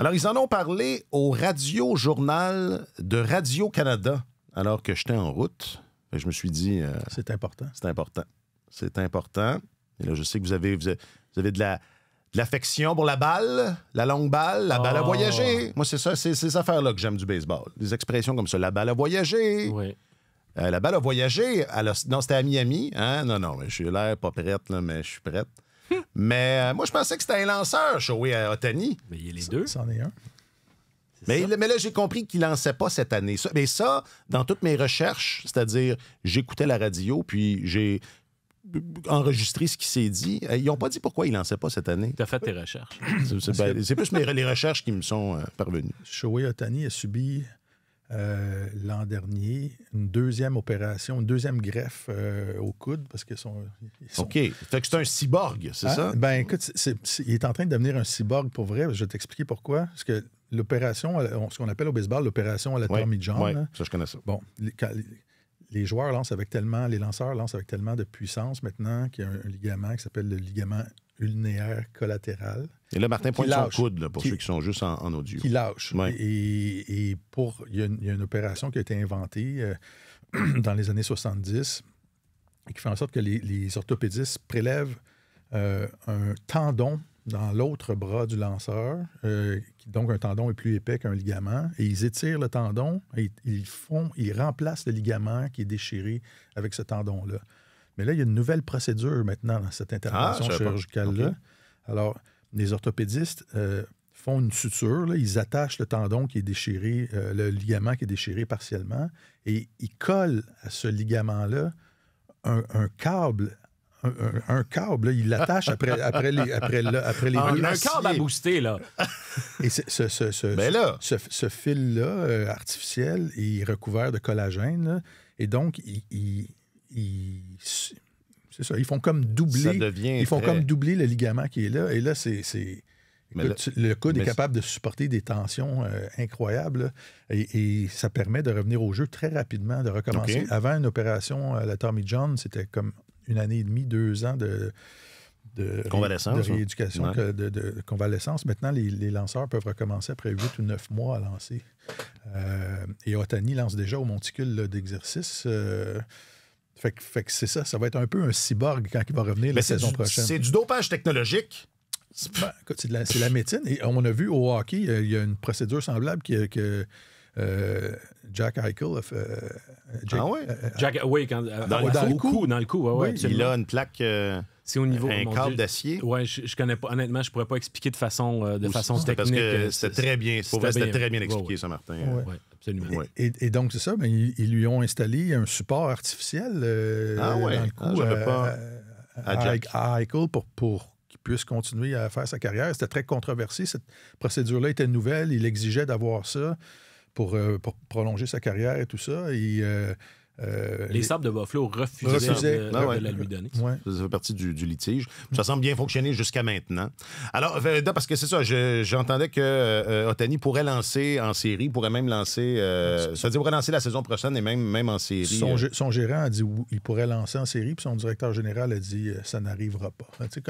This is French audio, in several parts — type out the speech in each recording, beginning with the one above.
Alors, ils en ont parlé au Radio Journal de Radio-Canada, alors que j'étais en route. Je me suis dit. Euh, c'est important. C'est important. C'est important. Et là, je sais que vous avez, vous de la l'affection pour la balle, la longue balle, la balle à oh. voyager. Moi, c'est ça, c'est ces affaires-là que j'aime du baseball. Des expressions comme ça, la balle à voyager. Oui. Euh, la balle à voyager. non, c'était à Miami. Hein? Non, non, mais je suis l'air pas prête, mais je suis prête mais euh, moi, je pensais que c'était un lanceur, Shoei Otani. Mais il est les deux. est un. Mais, là, j'ai compris qu'il lançait pas cette année. mais ça, dans toutes mes recherches, c'est-à-dire, j'écoutais la radio, puis j'ai enregistré ce qui s'est dit. Euh, ils n'ont pas dit pourquoi il ne lançaient pas cette année. Tu as fait tes recherches. C'est ben, plus les recherches qui me sont euh, parvenues. Shoei Otani a subi euh, l'an dernier, une deuxième opération, une deuxième greffe euh, au coude parce que son. OK. Fait que c'est un cyborg, c'est ah, ça? Ben écoute, il est en train de devenir un cyborg pour vrai. Je vais t'expliquer pourquoi. Parce que l'opération, euh, ce qu'on appelle au baseball l'opération à la Tommy John. Oui, ça, je connais ça. Bon, les, joueurs lancent avec tellement, les lanceurs lancent avec tellement de puissance maintenant qu'il y a un, un ligament qui s'appelle le ligament ulnéaire collatéral et là, Martin pointe son coude, pour ceux qui sont juste en, audio. Qui lâche. Et, pour, il y, a une opération qui a été inventée euh, dans les années 70 et qui fait en sorte que les, orthopédistes prélèvent euh, un tendon dans l'autre bras du lanceur. Euh, donc, un tendon est plus épais qu'un ligament. Et ils étirent le tendon et ils, font, ils remplacent le ligament qui est déchiré avec ce tendon-là. Mais là, il y a une nouvelle procédure maintenant dans cette intervention ah, chirurgicale-là. Alors, les orthopédistes euh, font une suture, ils attachent le tendon qui est déchiré, euh, le ligament qui est déchiré partiellement, et ils collent à ce ligament-là un, câble un, câble, ils l'attachent après, après les, après, après les ah, un, câble à booster, là. Et ce, ce, ce, ce fil-là, euh, artificiel, est recouvert de collagène. et donc, il, ils font comme doubler. ils font comme doubler le ligament qui est là. Et là, c'est. le, coude est capable de supporter des tensions euh, incroyables et, ça permet de revenir au jeu très rapidement, de recommencer. Avant une opération à la Tommy John, c'était comme une année et demie, deux ans de, convalescence, de hein. rééducation, de, convalescence. Maintenant, les, lanceurs peuvent recommencer après huit ou neuf mois à lancer. Euh, et Otani lance déjà au monticule d'exercice. Euh, fait que, c'est ça, ça va être un peu un cyborg quand il va revenir la saison prochaine. C'est du dopage technologique. c'est la, la, médecine. Et on a vu au hockey, euh, il y a une procédure semblable qui, que euh, Jack Eichel a fait. Euh, ah ouais? Jack, oui, dans, le coup, Dans le coup, Il a une plaque. C'est au niveau. Un oh câble d'acier. Ouais, je, je, connais pas. Honnêtement, je pourrais pas expliquer de façon, de façon technique. Parce c'était très bien. C'était très bien expliqué, ça, Martin. Ouais. Et, donc, c'est ça, ils, lui ont installé un support artificiel à, Eichel pour, pour qu'il puisse continuer à faire sa carrière. C'était très controversé. Cette procédure-là était nouvelle. Il exigeait d'avoir ça pour, euh, pour prolonger sa carrière et tout ça. Et, euh, euh, les Sables de Buffalo refusaient, ah De, la lui donner. Ça fait partie du, litige. Mm. Ça semble bien fonctionner jusqu'à maintenant. Alors, euh, parce que c'est ça, j'entendais que euh, Otani pourrait lancer en série, pourrait même lancer, Ça veut dire, pourrait lancer la saison prochaine et même, même en série. Son, gérant a dit oui, il pourrait lancer en série, puis son directeur général a dit ça n'arrivera pas. Tu sais,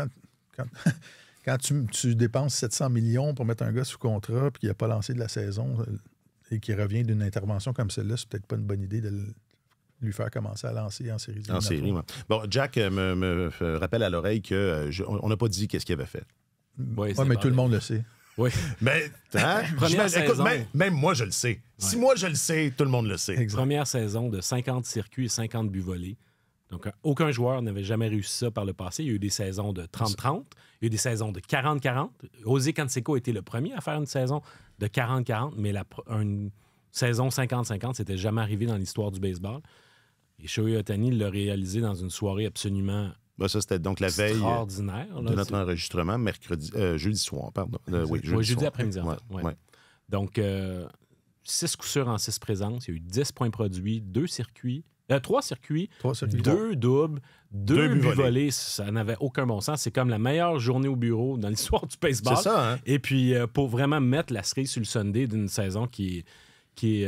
quand, tu, tu, dépenses 700 millions pour mettre un gars sous contrat, puis qu'il n'a pas lancé de la saison et qu'il revient d'une intervention comme celle-là, c'est peut-être pas une bonne idée de le lui faire commencer à lancer en série. En série, Bon, Jack euh, me, rappelle à l'oreille qu'on euh, n'a pas dit qu'est-ce qu'il avait fait. Oui, mais tout le monde le sait. Oui. Mais, hein? Première même, moi, je le sais. Si moi, je le sais, tout le monde le sait. Première saison de 50 circuits et 50 buts volés. Donc, euh, aucun joueur n'avait jamais réussi ça par le passé. Il y a eu des saisons de 30-30, il y a eu des saisons de 40-40. José Canseco était le premier à faire une saison de 40-40, mais la, une saison 50-50, c'était jamais arrivé dans l'histoire du baseball. Et Shoei Otani l'a réalisé dans une soirée absolument ben, ça, c'était donc la veille euh, extraordinaire, de notre enregistrement, mercredi, euh, jeudi soir, pardon. Euh, oui, jeudi, après-midi, Donc, six coups sûrs en six présences. Il y a eu dix points produits, deux circuits, trois circuits, deux doubles, deux, deux volés. Ça n'avait aucun bon sens. C'est comme la meilleure journée au bureau dans l'histoire du baseball. Hein? Et puis, pour vraiment mettre la cerise sur le Sunday d'une saison qui est qui est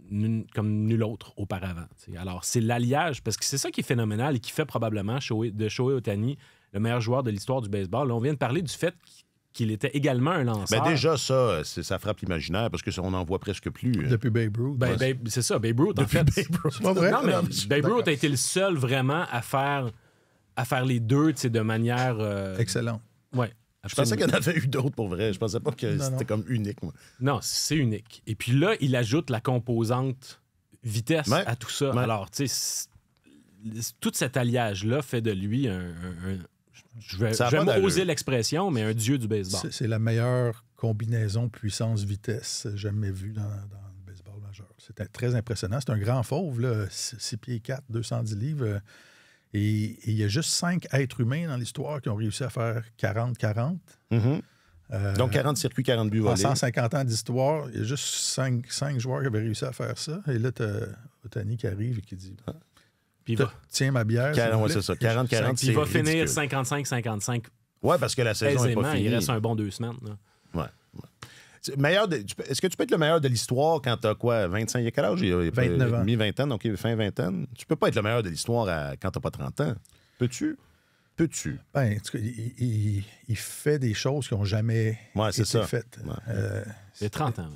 euh, comme nul autre auparavant. Alors, c'est l'alliage, parce que c'est ça qui est phénoménal et qui fait probablement de Shohei Otani le meilleur joueur de l'histoire du baseball. Là, on vient de parler du fait qu'il était également un lanceur. Ben déjà, ça, ça frappe l'imaginaire parce qu'on n'en voit presque plus. Hein. Depuis Babe Ruth. Ben, c'est ça, Babe Ruth, en Babe Non, mais Babe a été le seul vraiment à faire, à faire les deux de manière... Euh, Excellent. Ouais. Je pensais qu'il y en avait eu d'autres pour vrai. Je pensais pas que c'était comme unique. Non, c'est unique. Et puis là, il ajoute la composante vitesse à tout ça. Alors, tu sais, tout cet alliage-là fait de lui un. je vais, je l'expression, mais un dieu du baseball. C'est la meilleure combinaison puissance-vitesse jamais vue dans, le baseball majeur. C'était très impressionnant. C'est un grand fauve, 6 pieds 4, 210 livres. Et il y a juste cinq êtres humains dans l'histoire qui ont réussi à faire 40-40. Mhm. Euh, Donc 40 circuits, 40 buts En 150 ans d'histoire, il y a juste cinq, joueurs qui avaient réussi à faire ça. Et là, t'as Otani qui arrive et qui dit ah. Tiens ma bière. Oui, c'est ça. 40-40. il va finir 55-55. Ouais, parce que la saison est pas finie. Il reste un bon deux semaines. Là. oui. ouais. Meilleur Est-ce que tu peux être le meilleur de l'histoire quand t'as quoi, 25 Il a quel il 29 ans. donc fin vingtaine. Tu peux pas être le meilleur de l'histoire quand t'as pas 30 ans. Peux-tu? Peux-tu? Ben, il, il, fait des choses qui n'ont jamais été faites. Euh, il 30 ans.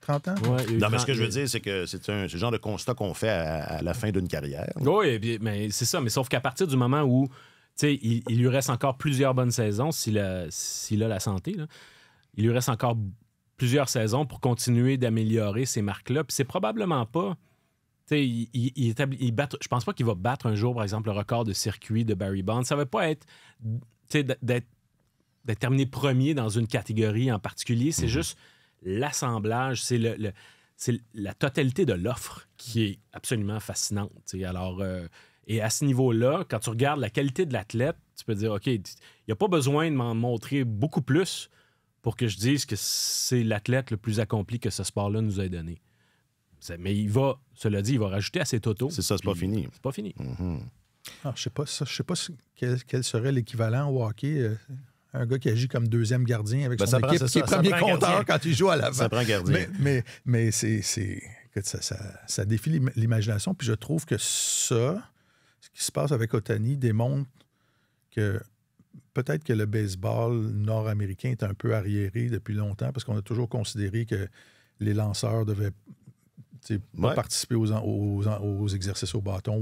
30 ans? non, mais ce que je veux dire, c'est que c'est un ce genre de constat qu'on fait à, la fin d'une carrière. Oui, mais c'est ça. Mais sauf qu'à partir du moment où il, lui reste encore plusieurs bonnes saisons, s'il a, la santé, il lui reste encore plusieurs saisons pour continuer d'améliorer ces marques-là. Puis c'est probablement pas. je pense pas qu'il va battre un jour, par exemple, le record de circuit de Barry Bond. Ça va pas être d'être terminé premier dans une catégorie en particulier. C'est mhm. juste l'assemblage, c'est la totalité de l'offre qui est absolument fascinante. Alors, euh, et à ce niveau-là, quand tu regardes la qualité de l'athlète, tu peux dire, OK, il n'y a pas besoin de m'en montrer beaucoup plus pour que je dise que c'est l'athlète le plus accompli que ce sport-là nous ait donné. Mais il va, cela dit, il va rajouter à ses totaux. C'est ça, c'est pas fini. C'est pas fini. Mhm. Ah, je sais pas, je sais pas quel, serait l'équivalent au hockey. Euh, un gars qui agit comme deuxième gardien avec ben, son équipe, qui est premier compteur quand il joue à l'avant. Ça Mais, mais, c'est, ça, ça, ça, défie l'imagination. Puis je trouve que ça, ce qui se passe avec Otani démontre que peut-être que le baseball nord-américain est un peu arriéré depuis longtemps parce qu'on a toujours considéré que les lanceurs devaient participer aux, exercices au bâton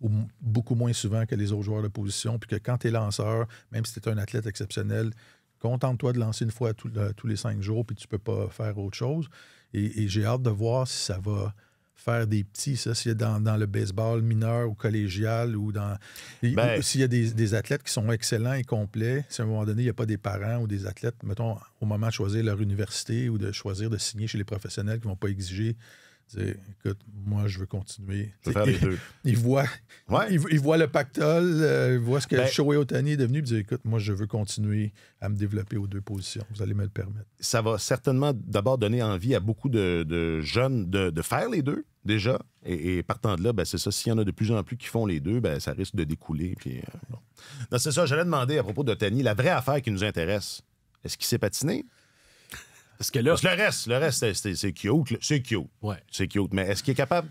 ou, beaucoup moins souvent que les autres joueurs de position. Puis que quand tu es lanceur, même si tu es un athlète exceptionnel, contente-toi de lancer une fois tous les cinq jours, puis tu peux pas faire autre chose. et j'ai hâte de voir si ça va faire des petits, ça, s'il y a dans, le baseball mineur ou collégial ou dans. Ben s'il y a des, des, athlètes qui sont excellents et complets, si à un moment donné, il n'y a pas des parents ou des athlètes, mettons, au moment de choisir leur université ou de choisir de signer chez les professionnels qui ne vont pas exiger dire écoute, moi, je veux continuer. Faire les deux. Il, voit, il, le pactole, euh, il voit ce que ben, Ohtani Otani est devenu, il dit écoute, moi, je veux continuer à me développer aux deux positions. Vous allez me le permettre. Ça va certainement d'abord donner envie à beaucoup de, jeunes de, faire les deux, déjà. Et, partant de là, ben, c'est ça. S'il y en a de plus en plus qui font les deux, ben, ça risque de découler. Puis, euh, c'est ça. J'allais demander à propos de d'Otani, la vraie affaire qui nous intéresse, est-ce qu'il s'est patiné? Parce que le reste, le reste, c'est cute. C'est cute. C'est cute. Mais est-ce qu'il est capable.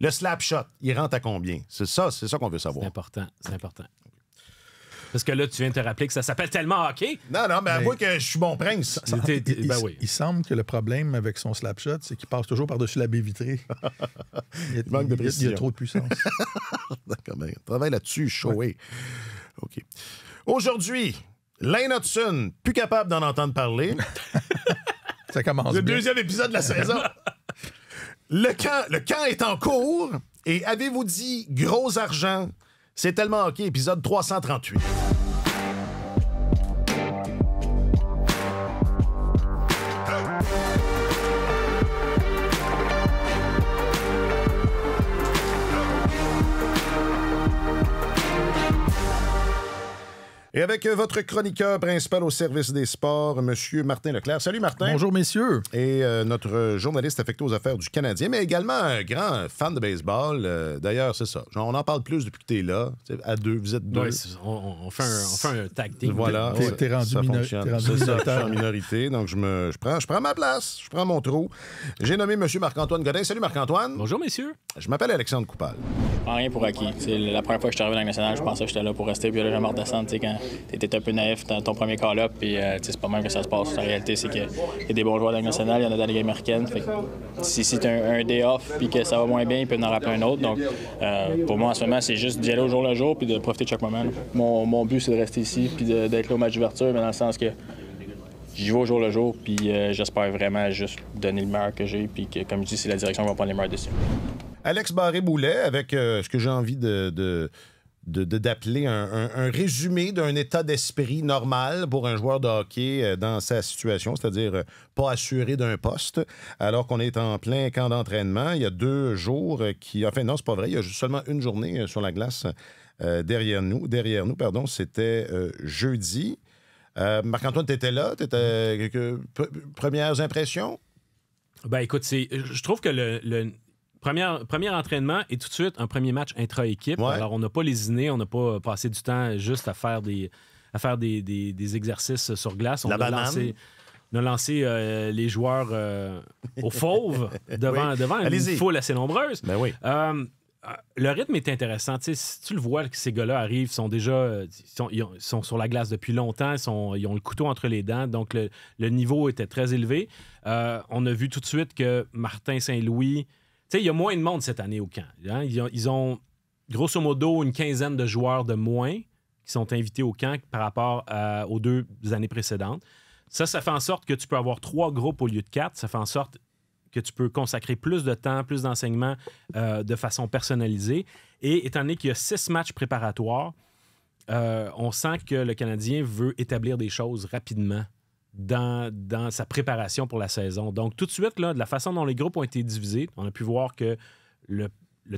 Le slap shot, il rentre à combien? C'est ça, c'est ça qu'on veut savoir. C'est important. C'est important. Parce que là, tu viens de te rappeler que ça s'appelle tellement hockey. Non, non, mais, avoue que je suis bon prince. Ben il, semble que le problème avec son slap shot, c'est qu'il passe toujours par-dessus la baie vitrée. Il, manque de précision. Il y a trop de puissance. D'accord, travaille là-dessus, showé. OK. Aujourd'hui, Lane Hudson, plus capable d'en entendre parler. Ça commence. Le deuxième épisode de la saison. Le camp, le camp est en cours et avez-vous dit gros argent? C'est tellement OK, épisode 338. Et avec euh, votre chroniqueur principal au service des sports, M. Martin Leclerc. Salut Martin. Bonjour messieurs. Et euh, notre journaliste affecté aux affaires du Canadien, mais également un grand fan de baseball. Euh, d'ailleurs, c'est ça. on en parle plus depuis que tu es là. À deux, vous êtes deux. Oui, on, fait un, on, tag team. Voilà. T'es rendu, rendu ça, en minorité, donc je, me, prends, je prends ma place. Je prends mon trou. J'ai nommé M. Marc-Antoine Godin. Salut Marc-Antoine. Bonjour messieurs. Je m'appelle Alexandre Coupal. rien pour acquis. C'est la première fois que je suis arrivé dans le national, je pensais que j'étais là pour rester, puis là, j'ai marre de descendre, quand étais un peu naïf dans ton premier call-up, puis euh, c'est pas mal que ça se passe. La réalité, c'est qu'il y a des bons joueurs de la nationale, il y en a dans la si, c'est un, day off puis que ça va moins bien, il peut en rappeler un autre. Donc, euh, pour moi, en ce moment, c'est juste d'y aller au jour le jour puis de profiter de chaque moment. Mon, but, c'est de rester ici puis d'être là au match d'ouverture, mais dans le sens que j'y vais au jour le jour, puis euh, j'espère vraiment juste donner le meilleur que j'ai, puis que, comme je dis, c'est la direction va prendre les meilleurs décisions. Alex Barré-Boulet, avec ce que j'ai envie de d'appeler de, un, résumé d'un état d'esprit normal pour un joueur de hockey euh, dans sa situation, c'est-à-dire euh, pas assuré d'un poste, alors qu'on est en plein camp d'entraînement. Il y a deux jours euh, qui... Enfin, non, c'est pas vrai. Il y a seulement une journée sur la glace derrière nous. Derrière nous, pardon, c'était jeudi. Marc-Antoine, tu là. T'étais, premières impressions? Ben écoute, je trouve que le, premier entraînement et tout de suite un premier match intra-équipe. Alors, on n'a pas les lésiné, on n'a pas passé du temps juste à faire des, à faire des, exercices sur glace. On a lancé. Euh, les joueurs au euh, aux fauves devant, devant une foule assez nombreuse. Ben euh, le rythme est intéressant. si tu le vois ces gars-là arrivent, sont déjà sont, ils sont sur la glace depuis longtemps, ils ont le couteau entre les dents, donc le, le niveau était très élevé. on a vu tout de suite que Martin Saint-Louis sais, il y a moins de monde cette année au camp. Hein. Ils, ont, grosso modo une quinzaine de joueurs de moins qui sont invités au camp par rapport aux deux années précédentes. Ça, ça fait en sorte que tu peux avoir trois groupes au lieu de quatre. Ça fait en sorte que tu peux consacrer plus de temps, plus d'enseignement euh, de façon personnalisée. Et étant donné qu'il y a six matchs préparatoires, euh, on sent que le Canadien veut établir des choses rapidement dans, sa préparation pour la saison. Donc, tout de suite, là, de la façon dont les groupes ont été divisés, on a pu voir que le,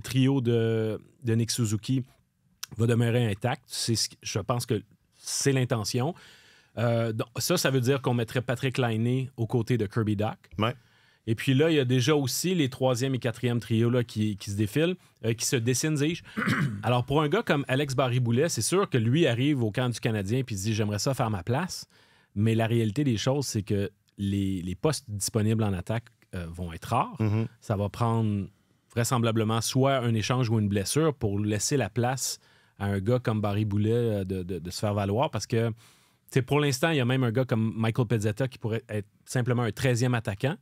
trio de, Nick Suzuki va demeurer intact. je pense que c'est l'intention. Euh, ça, ça veut dire qu'on mettrait Patrick Liney aux côtés de Kirby Doc. Et puis là, il y a déjà aussi les troisième et quatrième trios là, qui, se défilent, euh, qui se dessinent, dis Alors, pour un gars comme Alex Barry-Boulet, c'est sûr que lui arrive au camp du Canadien et dit J'aimerais ça faire ma place. Mais la réalité des choses, c'est que les, postes disponibles en attaque euh, vont être rares. Mhm. Ça va prendre vraisemblablement soit un échange ou une blessure pour laisser la place à un gars comme Barry Boulet euh, de, se faire valoir parce que pour l'instant, il y a même un gars comme Michael Pezzetta qui pourrait être simplement un 13e attaquant.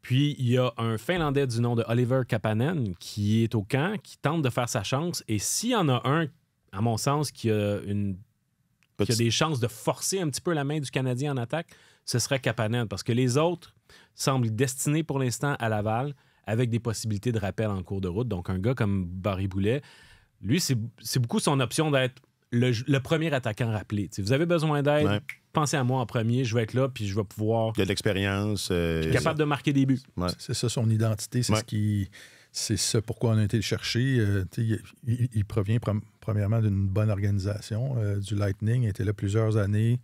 Puis il y a un Finlandais du nom de Oliver Kapanen qui est au camp, qui tente de faire sa chance. Et s'il y en a un, à mon sens, qui a une y a des chances de forcer un petit peu la main du Canadien en attaque, ce serait Kapanen, parce que les autres semblent destinés pour l'instant à Laval avec des possibilités de rappel en cours de route. Donc, un gars comme Barry Boulet, lui, c'est beaucoup son option d'être le, premier attaquant rappelé. Si vous avez besoin d'aide, pensez à moi en premier, je vais être là, puis je vais pouvoir. Il y a de l'expérience. Euh, capable de marquer des buts. C'est ça son identité, c'est ce qui c'est ça pourquoi on a été le chercher. Euh, il, provient premièrement d'une bonne organisation. Euh, du Lightning il était là plusieurs années.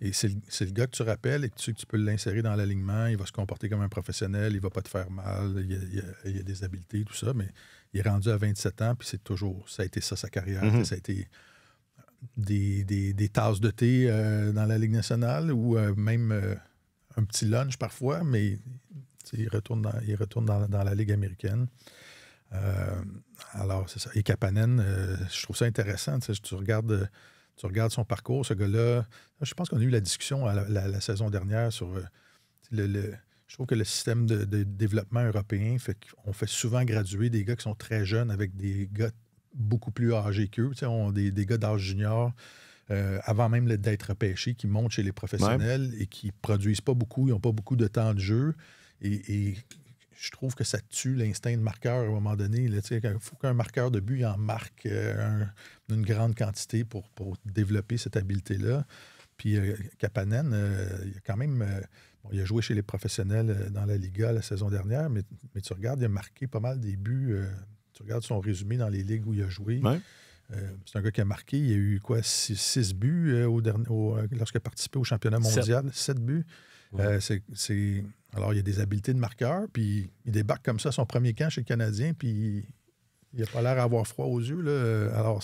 Et c'est le, gars que tu rappelles et que tu, peux l'insérer dans l'alignement. Il va se comporter comme un professionnel. Il va pas te faire mal. Il a, des habiletés, tout ça. Mais il est rendu à 27 ans. Puis c'est toujours. Ça a été ça, sa carrière. Mm-hmm. Ça a été des, tasses de thé euh, dans la Ligue nationale ou même un petit lunch parfois. Mais il retourne dans, retourne dans, la Ligue américaine. Euh, alors, c'est ça. Et Kapanen, euh, je trouve ça intéressant. Tu regardes, tu regardes son parcours, ce gars-là. Je pense qu'on a eu la discussion la, saison dernière sur euh, le, je trouve que le système de, développement européen fait qu'on fait souvent graduer des gars qui sont très jeunes avec des gars beaucoup plus âgés qu'eux, des, des gars d'âge junior, avant même d'être pêchés, qui montent chez les professionnels et qui produisent pas beaucoup, ils n'ont pas beaucoup de temps de jeu. Et, je trouve que ça tue l'instinct de marqueur à un moment donné. il faut qu'un marqueur de but en marque euh, une grande quantité pour, développer cette habileté-là. Puis Capanen, euh, euh, il a quand même. il a joué chez les professionnels dans la Liga la saison dernière, mais, tu regardes, il a marqué pas mal des buts. tu regardes son résumé dans les ligues où il a joué. c'est un gars qui a marqué, il a eu quoi, six, buts au dernier, lorsqu'il a participé au championnat mondial, 7 sept buts. Euh, alors, il y a des habiletés de marqueur, puis il débarque comme ça son premier camp chez le Canadien, puis il n'a pas l'air avoir froid aux yeux. Alors,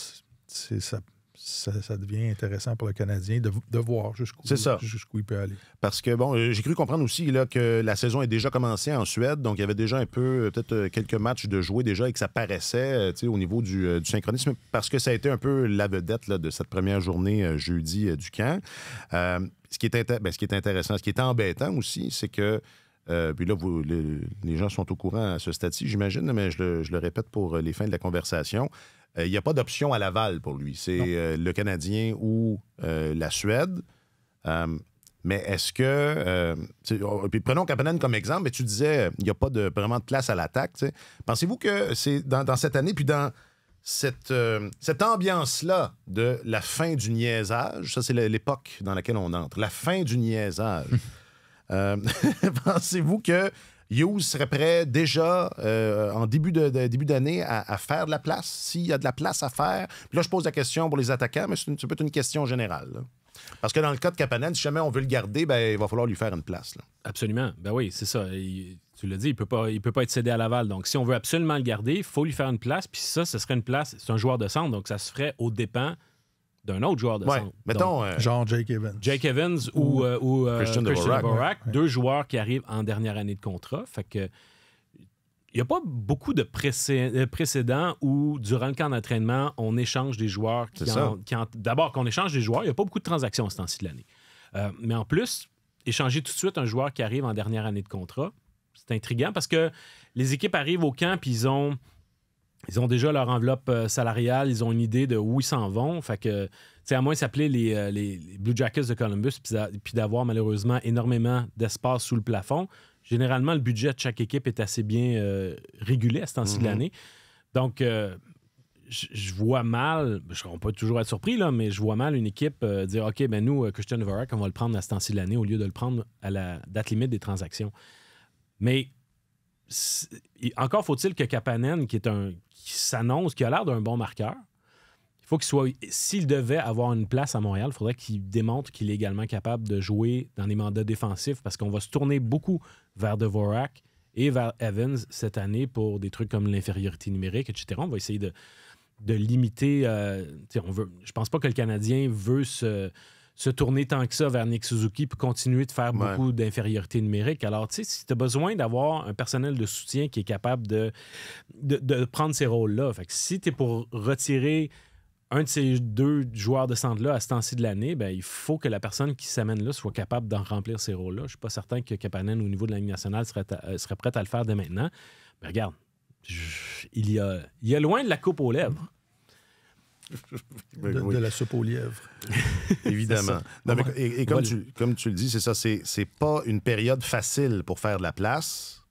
ça, devient intéressant pour le Canadien de, voir jusqu'où il peut aller. Parce que, bon, euh, j'ai cru comprendre aussi là, que la saison est déjà commencée en Suède, donc il y avait déjà un peu, euh, peut-être quelques matchs de jouer déjà et que ça paraissait au niveau du, synchronisme, parce que ça a été un peu la vedette de cette première journée jeudi du camp. Ben, ce qui est, intéressant, ce qui est embêtant aussi, c'est que euh, puis là, vous, les gens sont au courant à ce stade-ci, j'imagine, mais je le, répète pour euh, les fins de la conversation. Euh, il n'y a pas d'option à l'aval pour lui. C'est le Canadien ou la Suède. mais est-ce que. Oh, prenons Kapanen comme exemple, mais tu disais, il n'y a pas de, vraiment de place à l'attaque. Pensez-vous que c'est dans, cette année, puis dans cette, euh, cette ambiance-là de la fin du niaisage, ça c'est l'époque dans laquelle on entre, la fin du niaisage. Euh, pensez-vous que Hughes serait prêt déjà euh, en début d'année de, début à, à, faire de la place, s'il y a de la place à faire? Puis là, je pose la question pour les attaquants, mais c'est peut-être une question générale. Parce que dans le cas de Capanen, si jamais on veut le garder, ben, il va falloir lui faire une place. Absolument. Ben oui, c'est ça tu l'as dit, il ne peut, pas, peut pas être cédé à Laval. Donc, si on veut absolument le garder, il faut lui faire une place. Puis ça, ce serait une place, c'est un joueur de centre, donc ça se ferait aux dépens d'un autre joueur de centre. Mettons. Euh, genre Jake Evans. Jake Evans ou, euh, euh, Christian, deux joueurs qui arrivent en dernière année de contrat. Fait que. Il n'y a pas beaucoup de précédents où, durant le camp d'entraînement, on échange des joueurs. D'abord, qu'on échange des joueurs, il n'y a pas beaucoup de transactions à ce temps-ci de l'année. mais en plus, échanger tout de suite un joueur qui arrive en dernière année de contrat, c'est intriguant parce que les équipes arrivent au camp et ils ont, ils ont déjà leur enveloppe euh, salariale, ils ont une idée de où ils s'en vont. que, à moins de s'appeler euh, les, les, Blue Jackets de Columbus puis d'avoir malheureusement énormément d'espace sous le plafond, généralement, le budget de chaque équipe est assez bien euh, régulé à ce temps-ci de mm-hmm. l'année. Donc, je vois mal, on peut toujours être surpris, là, mais je vois mal une équipe dire OK, ben nous, Christian Varak, on va le prendre à ce temps-ci de l'année au lieu de le prendre à la date limite des transactions. Mais encore faut-il que Kapanen, qui est un qui s'annonce, qui a l'air d'un bon marqueur, il faut qu'il soit. S'il devait avoir une place à Montréal, il faudrait qu'il démontre qu'il est également capable de jouer dans les mandats défensifs parce qu'on va se tourner beaucoup vers Devorak et vers Evans cette année pour des trucs comme l'infériorité numérique, etc. On va essayer de, de limiter. Euh, on veut, je pense pas que le Canadien veut se se tourner tant que ça vers Nick Suzuki puis continuer de faire beaucoup d'infériorité numérique. Alors, tu sais, si tu as besoin d'avoir un personnel de soutien qui est capable de, de, prendre ces rôles-là, si tu es pour retirer un de ces deux joueurs de centre-là à ce temps-ci de l'année, ben, il faut que la personne qui s'amène là soit capable d'en remplir ces rôles-là. Je ne suis pas certain que Kapanen, au niveau de la Ligue nationale, serait, euh, prête à le faire dès maintenant. Mais regarde, il, y a, il y a loin de la coupe aux lèvres. Ben de, la soupe aux lièvres. Évidemment. et, comme, tu, comme tu le dis, c'est ça, c'est pas une période facile pour faire de la place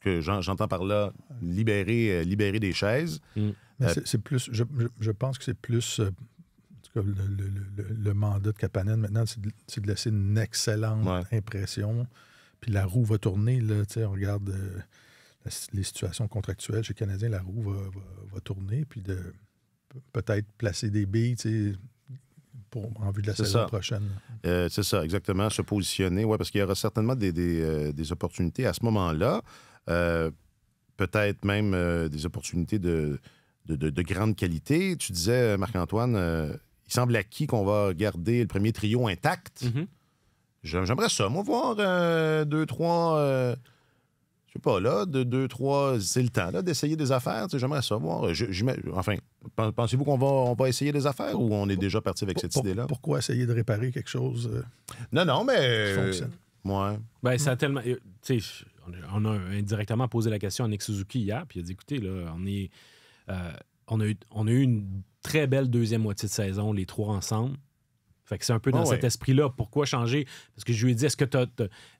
que j'entends par là libérer, euh, libérer des chaises. Mm. Mais euh, c'est plus, je, pense que c'est plus, euh, le, mandat de Capanen maintenant, c'est de, laisser une excellente impression. Puis la roue va tourner, là, on regarde les situations contractuelles chez Canadiens, la roue va tourner, puis de peut-être placer des billes, pour, en vue de la saison prochaine. Euh, c'est ça, exactement, se positionner. Oui, parce qu'il y aura certainement des, euh, opportunités à ce moment-là. Euh, peut-être même des opportunités de, grande qualité. Tu disais, Marc-Antoine, il semble acquis qu'on va garder le premier trio intact. Mm-hmm. J'aimerais ça, moi, voir deux, trois je sais pas, là, de deux, trois, c'est le temps là, d'essayer des affaires. J'aimerais savoir. Je, enfin, pensez-vous qu'on va, on va essayer des affaires ou on est déjà parti avec cette idée-là? Pourquoi essayer de réparer quelque chose? Euh, non, non, mais. Moi... Ouais. Ben, ça tellement. Euh, tu sais, on a indirectement posé la question à Nick Suzuki hier, puis il a dit écoutez, là, on est. Euh, on, a eu, on a une très belle deuxième moitié de saison, les trois ensemble. Fait que c'est un peu ah dans cet esprit-là. Pourquoi changer? Parce que je lui ai dit est-ce que tu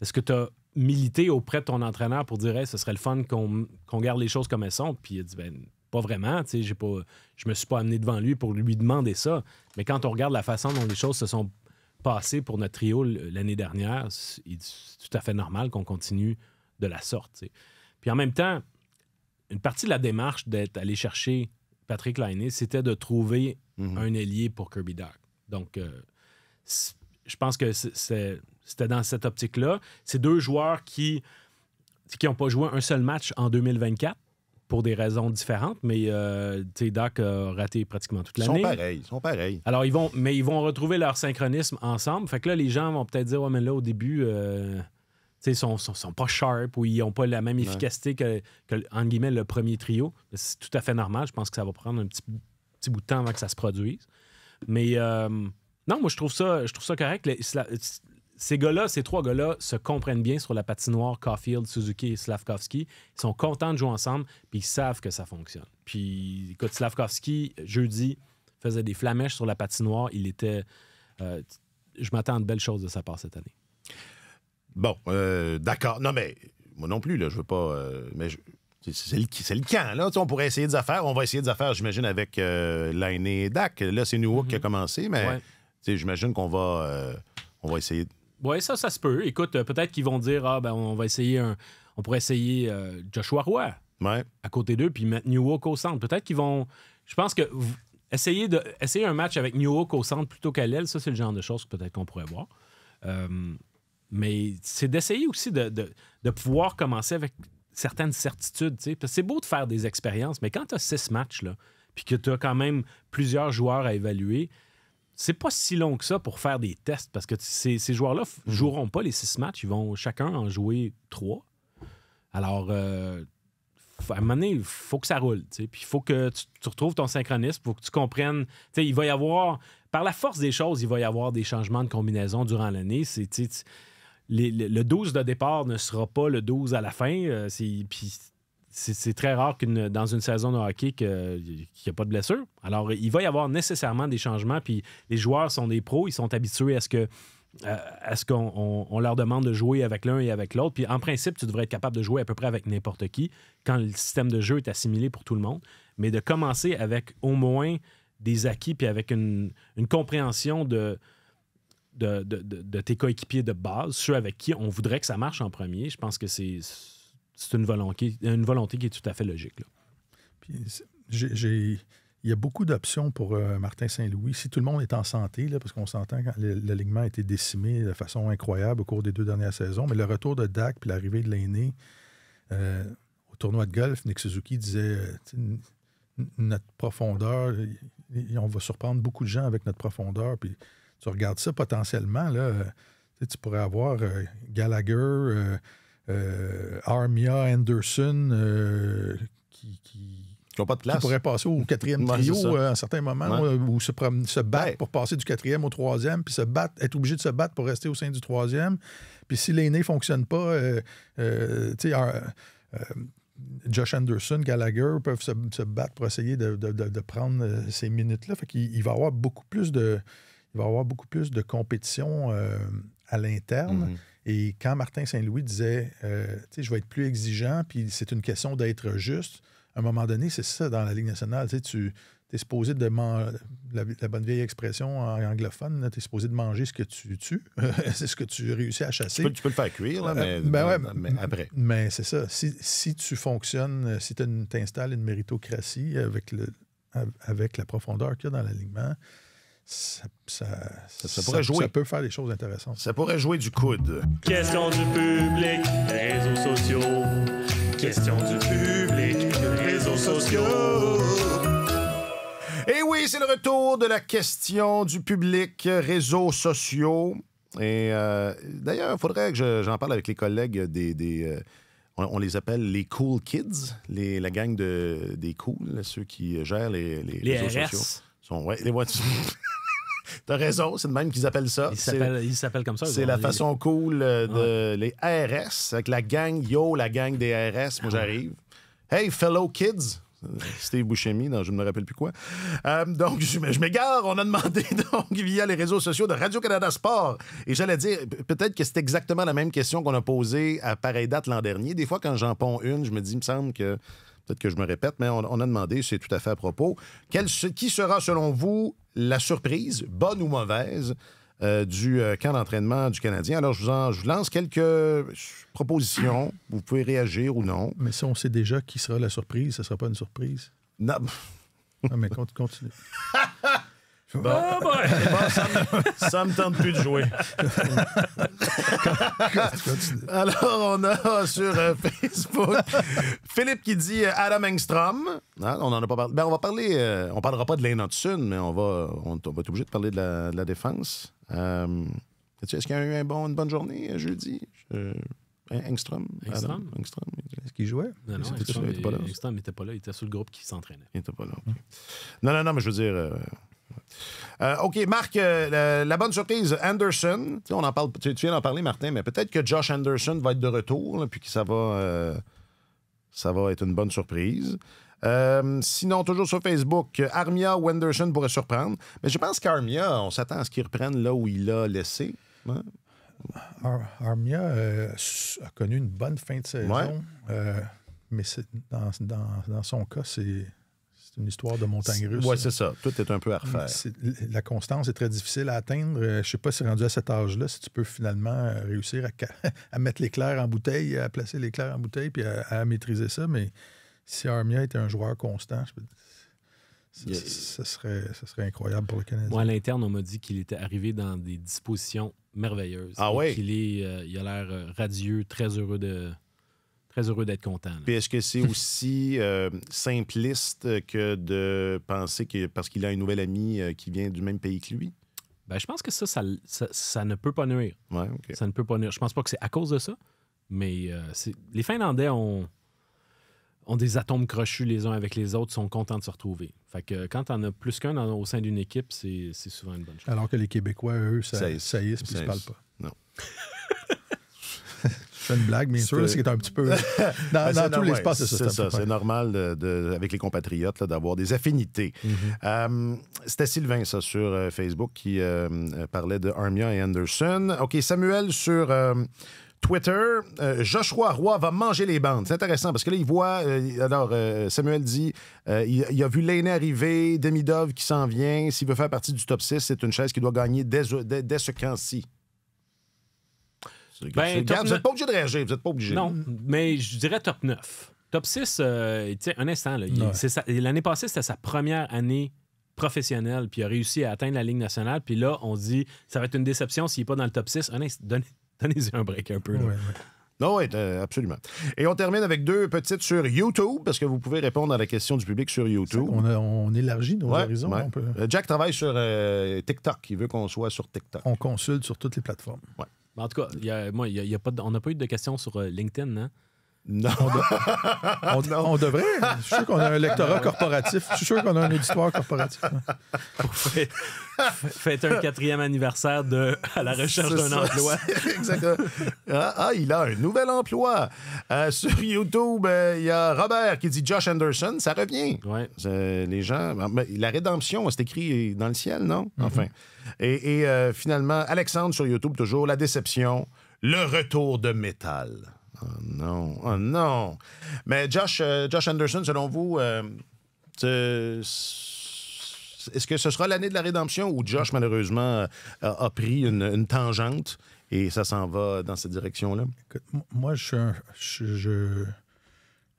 est-ce que as militer auprès de ton entraîneur pour dire ce serait le fun qu'on garde les choses comme elles sont Puis il dit ben, pas vraiment, tu sais, pas, je me suis pas amené devant lui pour lui demander ça. Mais quand on regarde la façon dont les choses se sont passées pour notre trio l'année dernière, c'est tout à fait normal qu'on continue de la sorte. Puis en même temps, une partie de la démarche d'être allé chercher Patrick Lainé, c'était de trouver mm-hmm. un ailier pour Kirby Dark. Donc, euh, je pense que c'était dans cette optique-là. C'est deux joueurs qui qui n'ont pas joué un seul match en 2024 pour des raisons différentes, mais euh, Doc a raté pratiquement toute l'année. Ils sont pareils, ils sont pareils. Alors, ils vont, mais ils vont retrouver leur synchronisme ensemble. Fait que là, les gens vont peut-être dire, ouais, mais là, au début, euh, ils sont, sont, pas sharp ou ils n'ont pas la même efficacité que, guillemets, le premier trio. C'est tout à fait normal. Je pense que ça va prendre un petit, petit bout de temps avant que ça se produise. Mais... Euh, non, moi, je trouve ça, je trouve ça correct. Euh, ces gars-là, ces trois gars-là se comprennent bien sur la patinoire, Caulfield, Suzuki et Slavkovski. Ils sont contents de jouer ensemble, puis ils savent que ça fonctionne. Puis, écoute, Slavkovski, jeudi, faisait des flamèches sur la patinoire. Il était. Euh, je m'attends à de belles choses de sa part cette année. Bon, euh, d'accord. Non, mais moi non plus, là, je veux pas. mais C'est le, le, camp, là. on pourrait essayer des affaires. On va essayer des affaires, j'imagine, avec euh, et Dak. Là, c'est New York qui a mm-hmm. commencé, mais J'imagine qu'on va, euh, on va essayer. Oui, ça, ça se peut. Écoute, euh, peut-être qu'ils vont dire Ah, ben, on va essayer un. On pourrait essayer euh, Joshua Roy à côté d'eux, puis mettre New au centre. Peut-être qu'ils vont. Je pense que essayer, de, essayer un match avec New York au centre plutôt qu'à l'aile, ça, c'est le genre de choses que peut-être qu'on pourrait voir. mais c'est d'essayer aussi de, pouvoir commencer avec certaines certitudes. c'est beau de faire des expériences, mais quand tu as six matchs, là, puis que tu as quand même plusieurs joueurs à évaluer, c'est pas si long que ça pour faire des tests parce que ces, ces joueurs-là ne mhm. joueront pas les six matchs. Ils vont chacun en jouer trois. Alors, euh, à un moment donné, il faut que ça roule. Puis il faut que tu, retrouves ton synchronisme, pour faut que tu comprennes. T'sais, il va y avoir, par la force des choses, il va y avoir des changements de combinaison durant l'année. C'est, le 12 de départ ne sera pas le 12 à la fin. Euh, puis c'est très rare qu'une dans une saison de hockey qu'il n'y ait a pas de blessure. Alors, il va y avoir nécessairement des changements. Puis les joueurs sont des pros, ils sont habitués à ce que euh, ce qu'on leur demande de jouer avec l'un et avec l'autre. Puis en principe, tu devrais être capable de jouer à peu près avec n'importe qui quand le système de jeu est assimilé pour tout le monde. Mais de commencer avec au moins des acquis puis avec une, compréhension de, de, de tes coéquipiers de base, ceux avec qui on voudrait que ça marche en premier, je pense que c'est c'est une volonté, une volonté qui est tout à fait logique. j'ai, il y a beaucoup d'options pour euh, Martin Saint-Louis. Si tout le monde est en santé, là, parce qu'on s'entend que l'alignement a été décimé de façon incroyable au cours des deux dernières saisons, mais le retour de Dak puis l'arrivée de l'aîné euh, au tournoi de golf, Nick Suzuki disait euh, notre profondeur, on va surprendre beaucoup de gens avec notre profondeur. Puis tu regardes ça potentiellement, là, tu pourrais avoir Gallagher euh, Armia, Anderson, euh, qui, qui pas passer au quatrième trio euh, à un certain moment, ou se, se battre pour passer du quatrième au troisième, puis se être obligé de se battre pour rester au sein du troisième. Puis si l'aîné ne fonctionne pas, Josh Anderson, Gallagher peuvent se, battre pour essayer de, prendre ces minutes-là. Fait qu'il va avoir beaucoup plus de. Il va avoir beaucoup plus de compétition à l'interne. Mm-hmm. Et quand Martin Saint-Louis disait, euh, tu sais, je vais être plus exigeant, puis c'est une question d'être juste, à un moment donné, c'est ça dans la Ligue nationale. Tu, tu es supposé de manger, la, bonne vieille expression anglophone, tu es supposé de manger ce que tu tues. c'est ce que tu réussis à chasser. Tu peux, tu peux le faire cuire, euh, ben mais, après. Mais c'est ça. Si, tu fonctionnes, euh, si tu installes une méritocratie avec, le, avec la profondeur qu'il y a dans l'alignement, ça, pourrait jouer. Ça peut faire des choses intéressantes. Ça pourrait jouer du coude. Question du public, réseaux sociaux. Question du public, réseaux sociaux. Et eh oui, c'est le retour de la question du public, réseaux sociaux. Et euh, d'ailleurs, il faudrait que j'en parle avec les collègues des. Euh, on, les appelle les cool kids, les, la gang des cool, ceux qui gèrent les, réseaux sociaux. T'as raison, c'est le même qu'ils appellent ça. Ils s'appellent comme ça. C'est la façon cool euh, de les RS, avec la gang, yo, la gang des RS, moi j'arrive. Hey, fellow kids! Steve Bouchemi, non je ne me rappelle plus quoi. Euh, donc, je, m'égare. On a demandé, donc, via les réseaux sociaux de Radio-Canada Sport. Et j'allais dire, peut-être que c'est exactement la même question qu'on a posée à pareille date l'an dernier. Des fois, quand j'en pond une, je me dis, il me semble que peut-être que je me répète, mais on, a demandé, c'est tout à fait à propos, qui sera selon vous la surprise, bonne ou mauvaise, euh, du euh, camp d'entraînement du Canadien. Alors, je vous, lance quelques propositions. Vous pouvez réagir ou non. Mais si on sait déjà qui sera la surprise, ce ne sera pas une surprise. Non. ah, mais continue. Bon, bah, ah, bah, bah, ça, me, tente plus de jouer. Alors, on a sur euh, Facebook Philippe qui dit euh, Adam Engstrom. Hein, on en a pas parlé. Ben, on va parler. Euh, on parlera pas de Lane mais on va, on, va être obligé de parler de la, défense. Est-ce qu'il y a eu un bon, une bonne journée jeudi? Engstrom. Engstrom? Est-ce qu'il jouait? Non, non, Engstrom n'était pas là. Engstrom n'était pas là. Il était sur le groupe qui s'entraînait. Il n'était pas là. Non, non, non, mais je veux dire, euh, OK, Marc, euh, la bonne surprise, Anderson. On en parle, tu, viens d'en parler, Martin, mais peut-être que Josh Anderson va être de retour, puis que ça va, euh, ça va être une bonne surprise. sinon, toujours sur Facebook, Armia ou Anderson pourrait surprendre. Mais je pense qu'Armia, on s'attend à ce qu'il reprenne là où il l'a laissé. Hein? Armia a connu une bonne fin de saison, mais dans, son cas, c'est c'est une histoire de montagne russe. Oui, c'est ça. Tout est un peu à refaire. La constance est très difficile à atteindre. Euh, je ne sais pas si rendu à cet âge-là, si tu peux finalement euh, réussir à, mettre l'éclair en bouteille, à placer l'éclair en bouteille, puis à, maîtriser ça. Mais si Armia était un joueur constant, ce Ça, serait, ça serait incroyable pour le Canadien. Moi, à l'interne, on m'a dit qu'il était arrivé dans des dispositions merveilleuses. Ah oui? Euh, il a l'air radieux, très heureux de, très heureux d'être content. Puis est-ce que c'est aussi euh, simpliste que de penser que parce qu'il a une nouvelle amie euh, qui vient du même pays que lui? Ben, je pense que ça ça, ne peut pas nuire. Ça ne peut pas nuire. Je pense pas que c'est à cause de ça, mais euh, les Finlandais ont, ont des atomes crochus les uns avec les autres, sont contents de se retrouver. Fait que quand on a plus qu'un au sein d'une équipe, c'est souvent une bonne chose. Alors que les Québécois, eux, ça, y est, ils se parlent pas. Non. C'est une blague, mais sûr, c'est un petit peu. Dans, ben, tous les espaces, c'est ça. C'est normal avec les compatriotes d'avoir des affinités. Mhm. Euh, c'était Sylvain, ça, sur euh, Facebook, qui euh, parlait de Armia et Anderson. OK, Samuel sur. Twitter, Joshua Roy va manger les bandes. C'est intéressant parce que là, il voit. alors, Samuel dit il, a vu l'aîné arriver, Demidov qui s'en vient. S'il veut faire partie du top 6, c'est une chaise qui doit gagner dès, ce camp-ci. Ben, vous n'êtes pas obligé de réagir, vous n'êtes pas obligé. Non, mais je dirais top 9. Top 6, euh, un instant, l'année passée, c'était sa première année professionnelle, puis il a réussi à atteindre la ligne nationale. Puis là, on dit, ça va être une déception s'il n'est pas dans le top 6. Donnez-y un break un peu. Non, absolument. Et on termine avec deux petites sur YouTube, parce que vous pouvez répondre à la question du public sur YouTube. On, élargit nos horizons. Euh, Jack travaille sur euh, TikTok. Il veut qu'on soit sur TikTok. On consulte sur toutes les plateformes. Ouais en tout cas, moi, pas on n'a pas eu de questions sur euh, LinkedIn, hein. Non. On, devrait. Je suis sûr qu'on a un lectorat corporatif. Je suis sûr qu'on a un auditoire corporatif. Hein. Faites un quatrième anniversaire de à la recherche d'un emploi. Exactement. Ah, ah, il a un nouvel emploi. Euh, sur YouTube, euh, il y a Robert qui dit Josh Anderson, ça revient. Euh, les gens. Ah, la rédemption, c'est écrit dans le ciel, non? Mm-hmm. Enfin. et finalement, Alexandre sur YouTube, toujours La déception, le retour de métal. Oh non, ah, non. Mais Josh, euh, Josh Anderson, selon vous, euh, est-ce que ce sera l'année de la rédemption ou Josh, malheureusement, euh, a, pris une, tangente et ça s'en va dans cette direction-là? Moi, je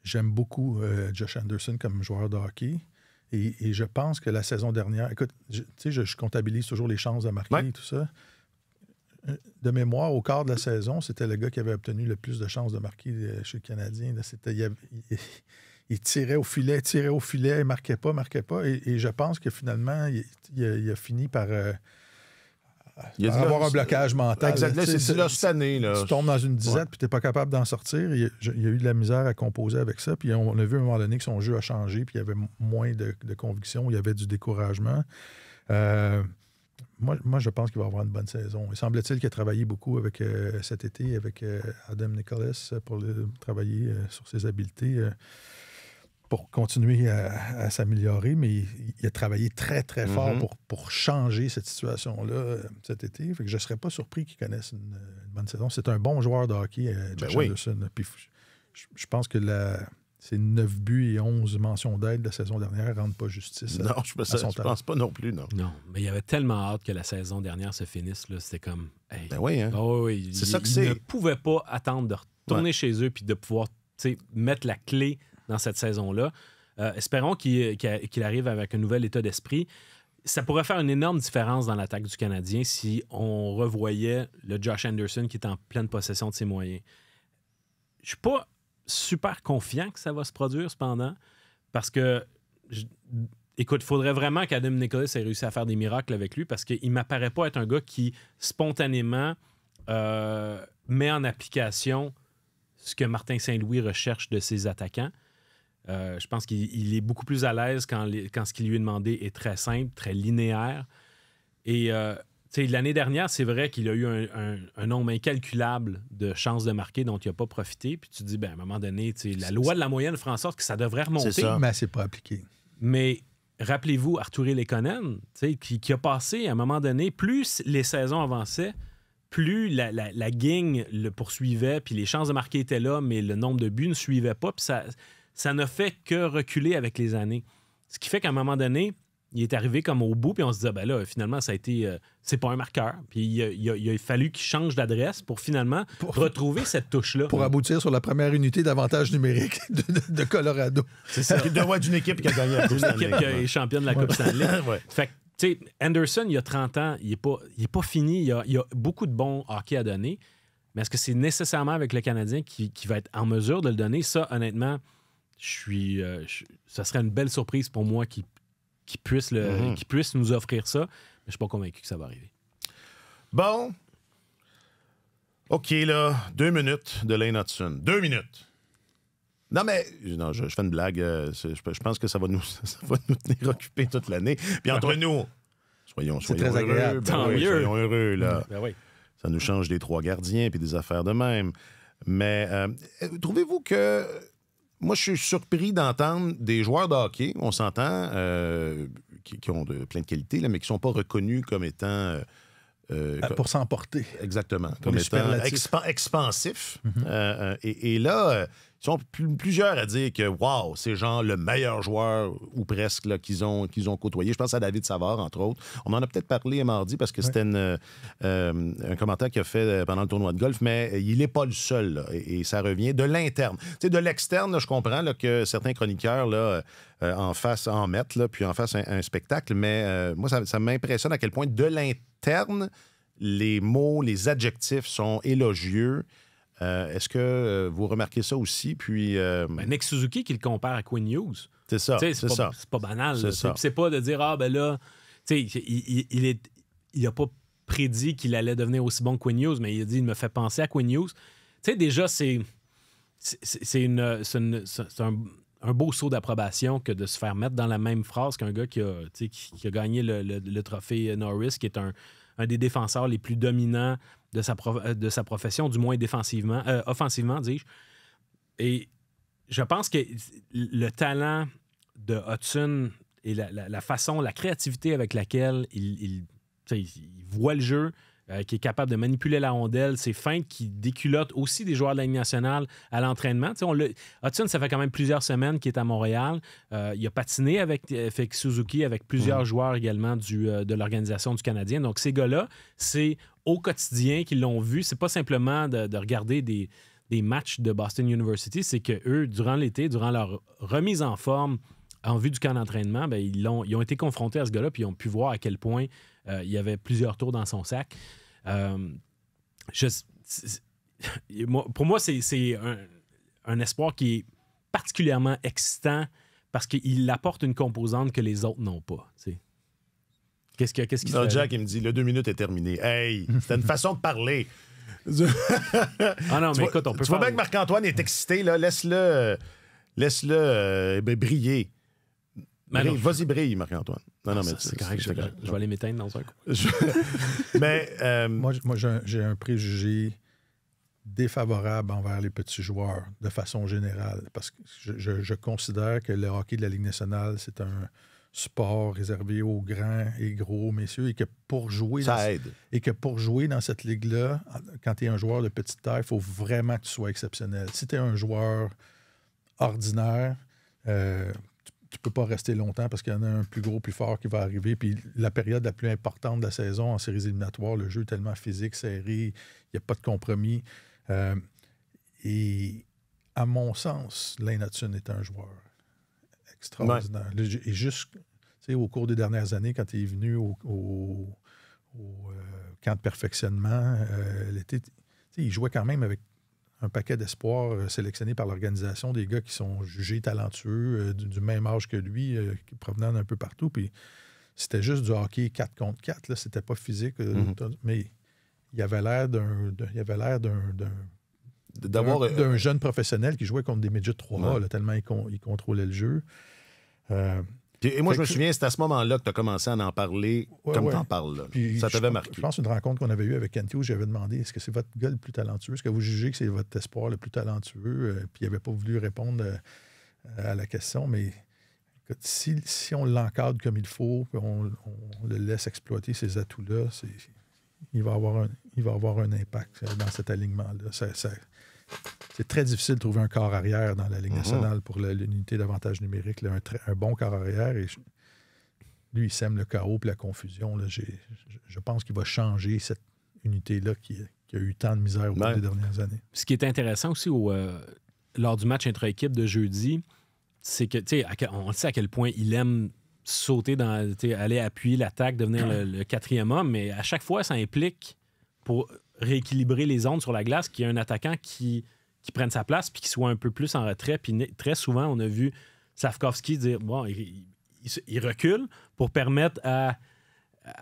j'aime beaucoup Josh Anderson comme joueur de hockey. Et, je pense que la saison dernière, écoute, je, je, je comptabilise toujours les chances de marquer et tout ça de mémoire, au quart de la saison, c'était le gars qui avait obtenu le plus de chances de marquer euh, chez le Canadien. il, tirait au filet, tirait au filet, il marquait pas, marquait pas. Et, je pense que finalement, il, a, fini par, euh, avoir un blocage mental. Exactement, c'est là, cette année. Tu tombes dans une disette, puis tu pas capable d'en sortir. Il, y a eu de la misère à composer avec ça. Puis on, a vu à un moment donné que son jeu a changé, puis il y avait moins de, conviction, il y avait du découragement. Euh, moi, je pense qu'il va avoir une bonne saison. Il semble il qu'il a travaillé beaucoup avec euh, cet été avec euh, Adam Nicholas euh, pour travailler sur ses habiletés pour continuer à, s'améliorer, mais il, a travaillé très, très fort mhm. pour, changer cette situation-là cet été. Fait que je ne serais pas surpris qu'il connaisse une, bonne saison. C'est un bon joueur de hockey, ben Josh je, pense que la, ces 9 buts et 11 mentions d'aide la saison dernière ne rendent pas justice. Non, je ne pense pas non plus, non. Non, mais il y avait tellement hâte que la saison dernière se finisse. C'était comme. ben oui, hein? Ah c'est ça que c'est. Ils ne pouvaient pas attendre de retourner chez eux puis de pouvoir mettre la clé dans cette saison-là. Euh, espérons qu'il arrive avec un nouvel état d'esprit. Ça pourrait faire une énorme différence dans l'attaque du Canadien si on revoyait le Josh Anderson qui est en pleine possession de ses moyens. Je ne suis pas super confiant que ça va se produire, cependant, parce que, écoute, il faudrait vraiment qu'Adam Nicholas ait réussi à faire des miracles avec lui, parce qu'il m'apparaît pas être un gars qui, spontanément, euh, met en application ce que Martin Saint-Louis recherche de ses attaquants. Euh, je pense qu'il est beaucoup plus à l'aise quand, quand, ce qui lui est demandé est très simple, très linéaire. Et euh, L'année dernière, c'est vrai qu'il a eu un, nombre incalculable de chances de marquer dont il n'a pas profité. Puis tu dis, ben, à un moment donné, la loi de la moyenne en sorte que ça devrait remonter. Mais c'est pas appliqué. Mais rappelez-vous Arthur Lekonen, qui, qui a passé à un moment donné, plus les saisons avançaient, plus la, la, guigne le poursuivait, puis les chances de marquer étaient là, mais le nombre de buts ne suivait pas. Puis ça, ça ne fait que reculer avec les années. Ce qui fait qu'à un moment donné, il est arrivé comme au bout, puis on se disait, ah, ben là, finalement, ça a été. Euh, c'est pas un marqueur. Puis il, a, fallu qu'il change d'adresse pour finalement retrouver cette touche-là. Pour aboutir sur la première unité d'avantage numérique de, de, Colorado. C'est ça. Deux d'une équipe qui a gagné la Coupe Stanley. Une équipe qui est championne de la Coupe Stanley. Fait tu sais, Anderson, il y a 30 ans, il n'est pas, est pas fini. Il y a, beaucoup de bons hockey à donner. Mais est-ce que c'est nécessairement avec le Canadien qui, va être en mesure de le donner? Ça, honnêtement, je suis. Euh, ça serait une belle surprise pour moi qui qui puisse, le, mhm. qui puisse nous offrir ça. Mais je suis pas convaincu que ça va arriver. Bon. OK, là. Deux minutes de Lane Deux minutes. Non, mais non, je, fais une blague. Euh, je, pense que ça va nous, ça tenir occupés toute l'année. Puis entre nous, soyons, soyons très heureux. Agréable. Ben soyons heureux, là. Ben ça nous change des trois gardiens puis des affaires de même. Mais euh, trouvez-vous que moi, je suis surpris d'entendre des joueurs de hockey, on s'entend, euh, qui, ont de, plein de qualités, là, mais qui ne sont pas reconnus comme étant. Euh, euh, ah, pour s'emporter. Exactement. Comme étant expansif. Mhm. et, là, sont plusieurs à dire que, wow, c'est genre le meilleur joueur ou presque qu'ils ont, qu'ils ont côtoyé. Je pense à David Savard, entre autres. On en a peut-être parlé mardi parce que c'était euh, un commentaire qu'il a fait euh, pendant le tournoi de golf, mais il n'est pas le seul. et, ça revient de l'interne. c'est de l'externe, je comprends que certains chroniqueurs là, euh, en face en mettent, là, puis en face un, spectacle, mais moi, ça, ça m'impressionne à quel point de l'interne, les mots, les adjectifs sont élogieux. Euh, est-ce que euh, vous remarquez ça aussi? Puis, euh... Ben, Suzuki qui le compare à Quinn News. C'est ça. C'est pas, banal. C'est pas de dire, ah ben là, il, il, il, est, il a pas prédit qu'il allait devenir aussi bon que Quinn News, mais il a dit, il me fait penser à Quinn News. Tu sais, déjà, c'est un, un beau saut d'approbation que de se faire mettre dans la même phrase qu'un gars qui a, gagné le, trophée Norris, qui est un, un des défenseurs les plus dominants de sa, euh, de sa profession, du moins défensivement, euh, offensivement, dis-je. Et je pense que le talent de Hudson et la, façon, la créativité avec laquelle il voit le jeu, euh, qui est capable de manipuler la rondelle. C'est Feint qui déculotte aussi des joueurs de la Ligue nationale à l'entraînement. Hudson, ça fait quand même plusieurs semaines qu'il est à Montréal. Euh, il a patiné avec, euh, Suzuki, avec plusieurs mhm. joueurs également de l'organisation du Canadien. Donc, ces gars-là, c'est au quotidien qu'ils l'ont vu. C'est pas simplement de, regarder des, matchs de Boston University, c'est que eux, durant l'été, durant leur remise en forme en vue du camp d'entraînement, ben, ils, ont, ils ont été confrontés à ce gars-là, puis ils ont pu voir à quel point euh, il y avait plusieurs tours dans son sac. Euh, pour moi, c'est un, espoir qui est particulièrement excitant parce qu'il apporte une composante que les autres n'ont pas. Qu'est-ce que qu'est-ce qui Jack, il me dit le deux minutes est terminé. Hey, c'était une façon de parler. ah non, mais écoute, on peut vois bien que Marc-Antoine est excité, là. Laisse-le. Euh, laisse ben, briller. Vas-y, brille, Marc-Antoine. Non, non, ah, mais c'est correct, je, vais aller m'éteindre dans un coup. mais. Euh, moi, moi j'ai un préjugé défavorable envers les petits joueurs de façon générale parce que je, considère que le hockey de la Ligue nationale, c'est un sport réservé aux grands et gros messieurs et que pour jouer dans, et que pour jouer dans cette ligue-là, quand tu es un joueur de petite taille, il faut vraiment que tu sois exceptionnel. Si tu es un joueur ordinaire, euh, tu peux pas rester longtemps parce qu'il y en a un plus gros, plus fort qui va arriver. Puis la période la plus importante de la saison en séries éliminatoires, le jeu est tellement physique, serré, il n'y a pas de compromis. Euh, et à mon sens, Lane Hudson est un joueur extraordinaire. et juste au cours des dernières années, quand il est venu au, euh, camp de perfectionnement, euh, il jouait quand même avec paquet d'espoir euh, sélectionné par l'organisation, des gars qui sont jugés talentueux, euh, du, même âge que lui, euh, provenant d'un peu partout. Puis c'était juste du hockey 4 contre 4. Là, c'était pas physique. Mhm. Mais il avait l'air d'un. Il avait l'air d'un. d'un jeune professionnel qui jouait contre des médias 3 tellement il, contrôlait le jeu. Et moi, je me souviens, c'est à ce moment-là que tu as commencé à en parler comme en parles. ça t'avait marqué. Je pense une rencontre qu'on avait eue avec Kenty où j'avais demandé est-ce que c'est votre gars le plus talentueux Est-ce que vous jugez que c'est votre espoir le plus talentueux euh, Puis il n'avait pas voulu répondre euh, à la question, mais si, on l'encadre comme il faut, puis on, le laisse exploiter ces atouts-là, il va avoir un, il va avoir un impact euh, dans cet alignement-là. ça, c'est très difficile de trouver un corps arrière dans la Ligue mhm. nationale pour l'unité d'avantage numérique. un, bon corps arrière. Et lui, il sème le chaos et la confusion. Là, je, je pense qu'il va changer cette unité-là qui, a eu tant de misère au cours des dernières années. Ce qui est intéressant aussi euh, lors du match entre équipe de jeudi, c'est que, tu sais, on sait à quel point il aime sauter dans, aller appuyer l'attaque, devenir le, le, quatrième homme, mais à chaque fois, ça implique pour rééquilibrer les ondes sur la glace, qu'il y ait un attaquant qui, qui prenne sa place puis qui soit un peu plus en retrait. Puis très souvent, on a vu Safkovski dire bon, il, recule pour permettre à,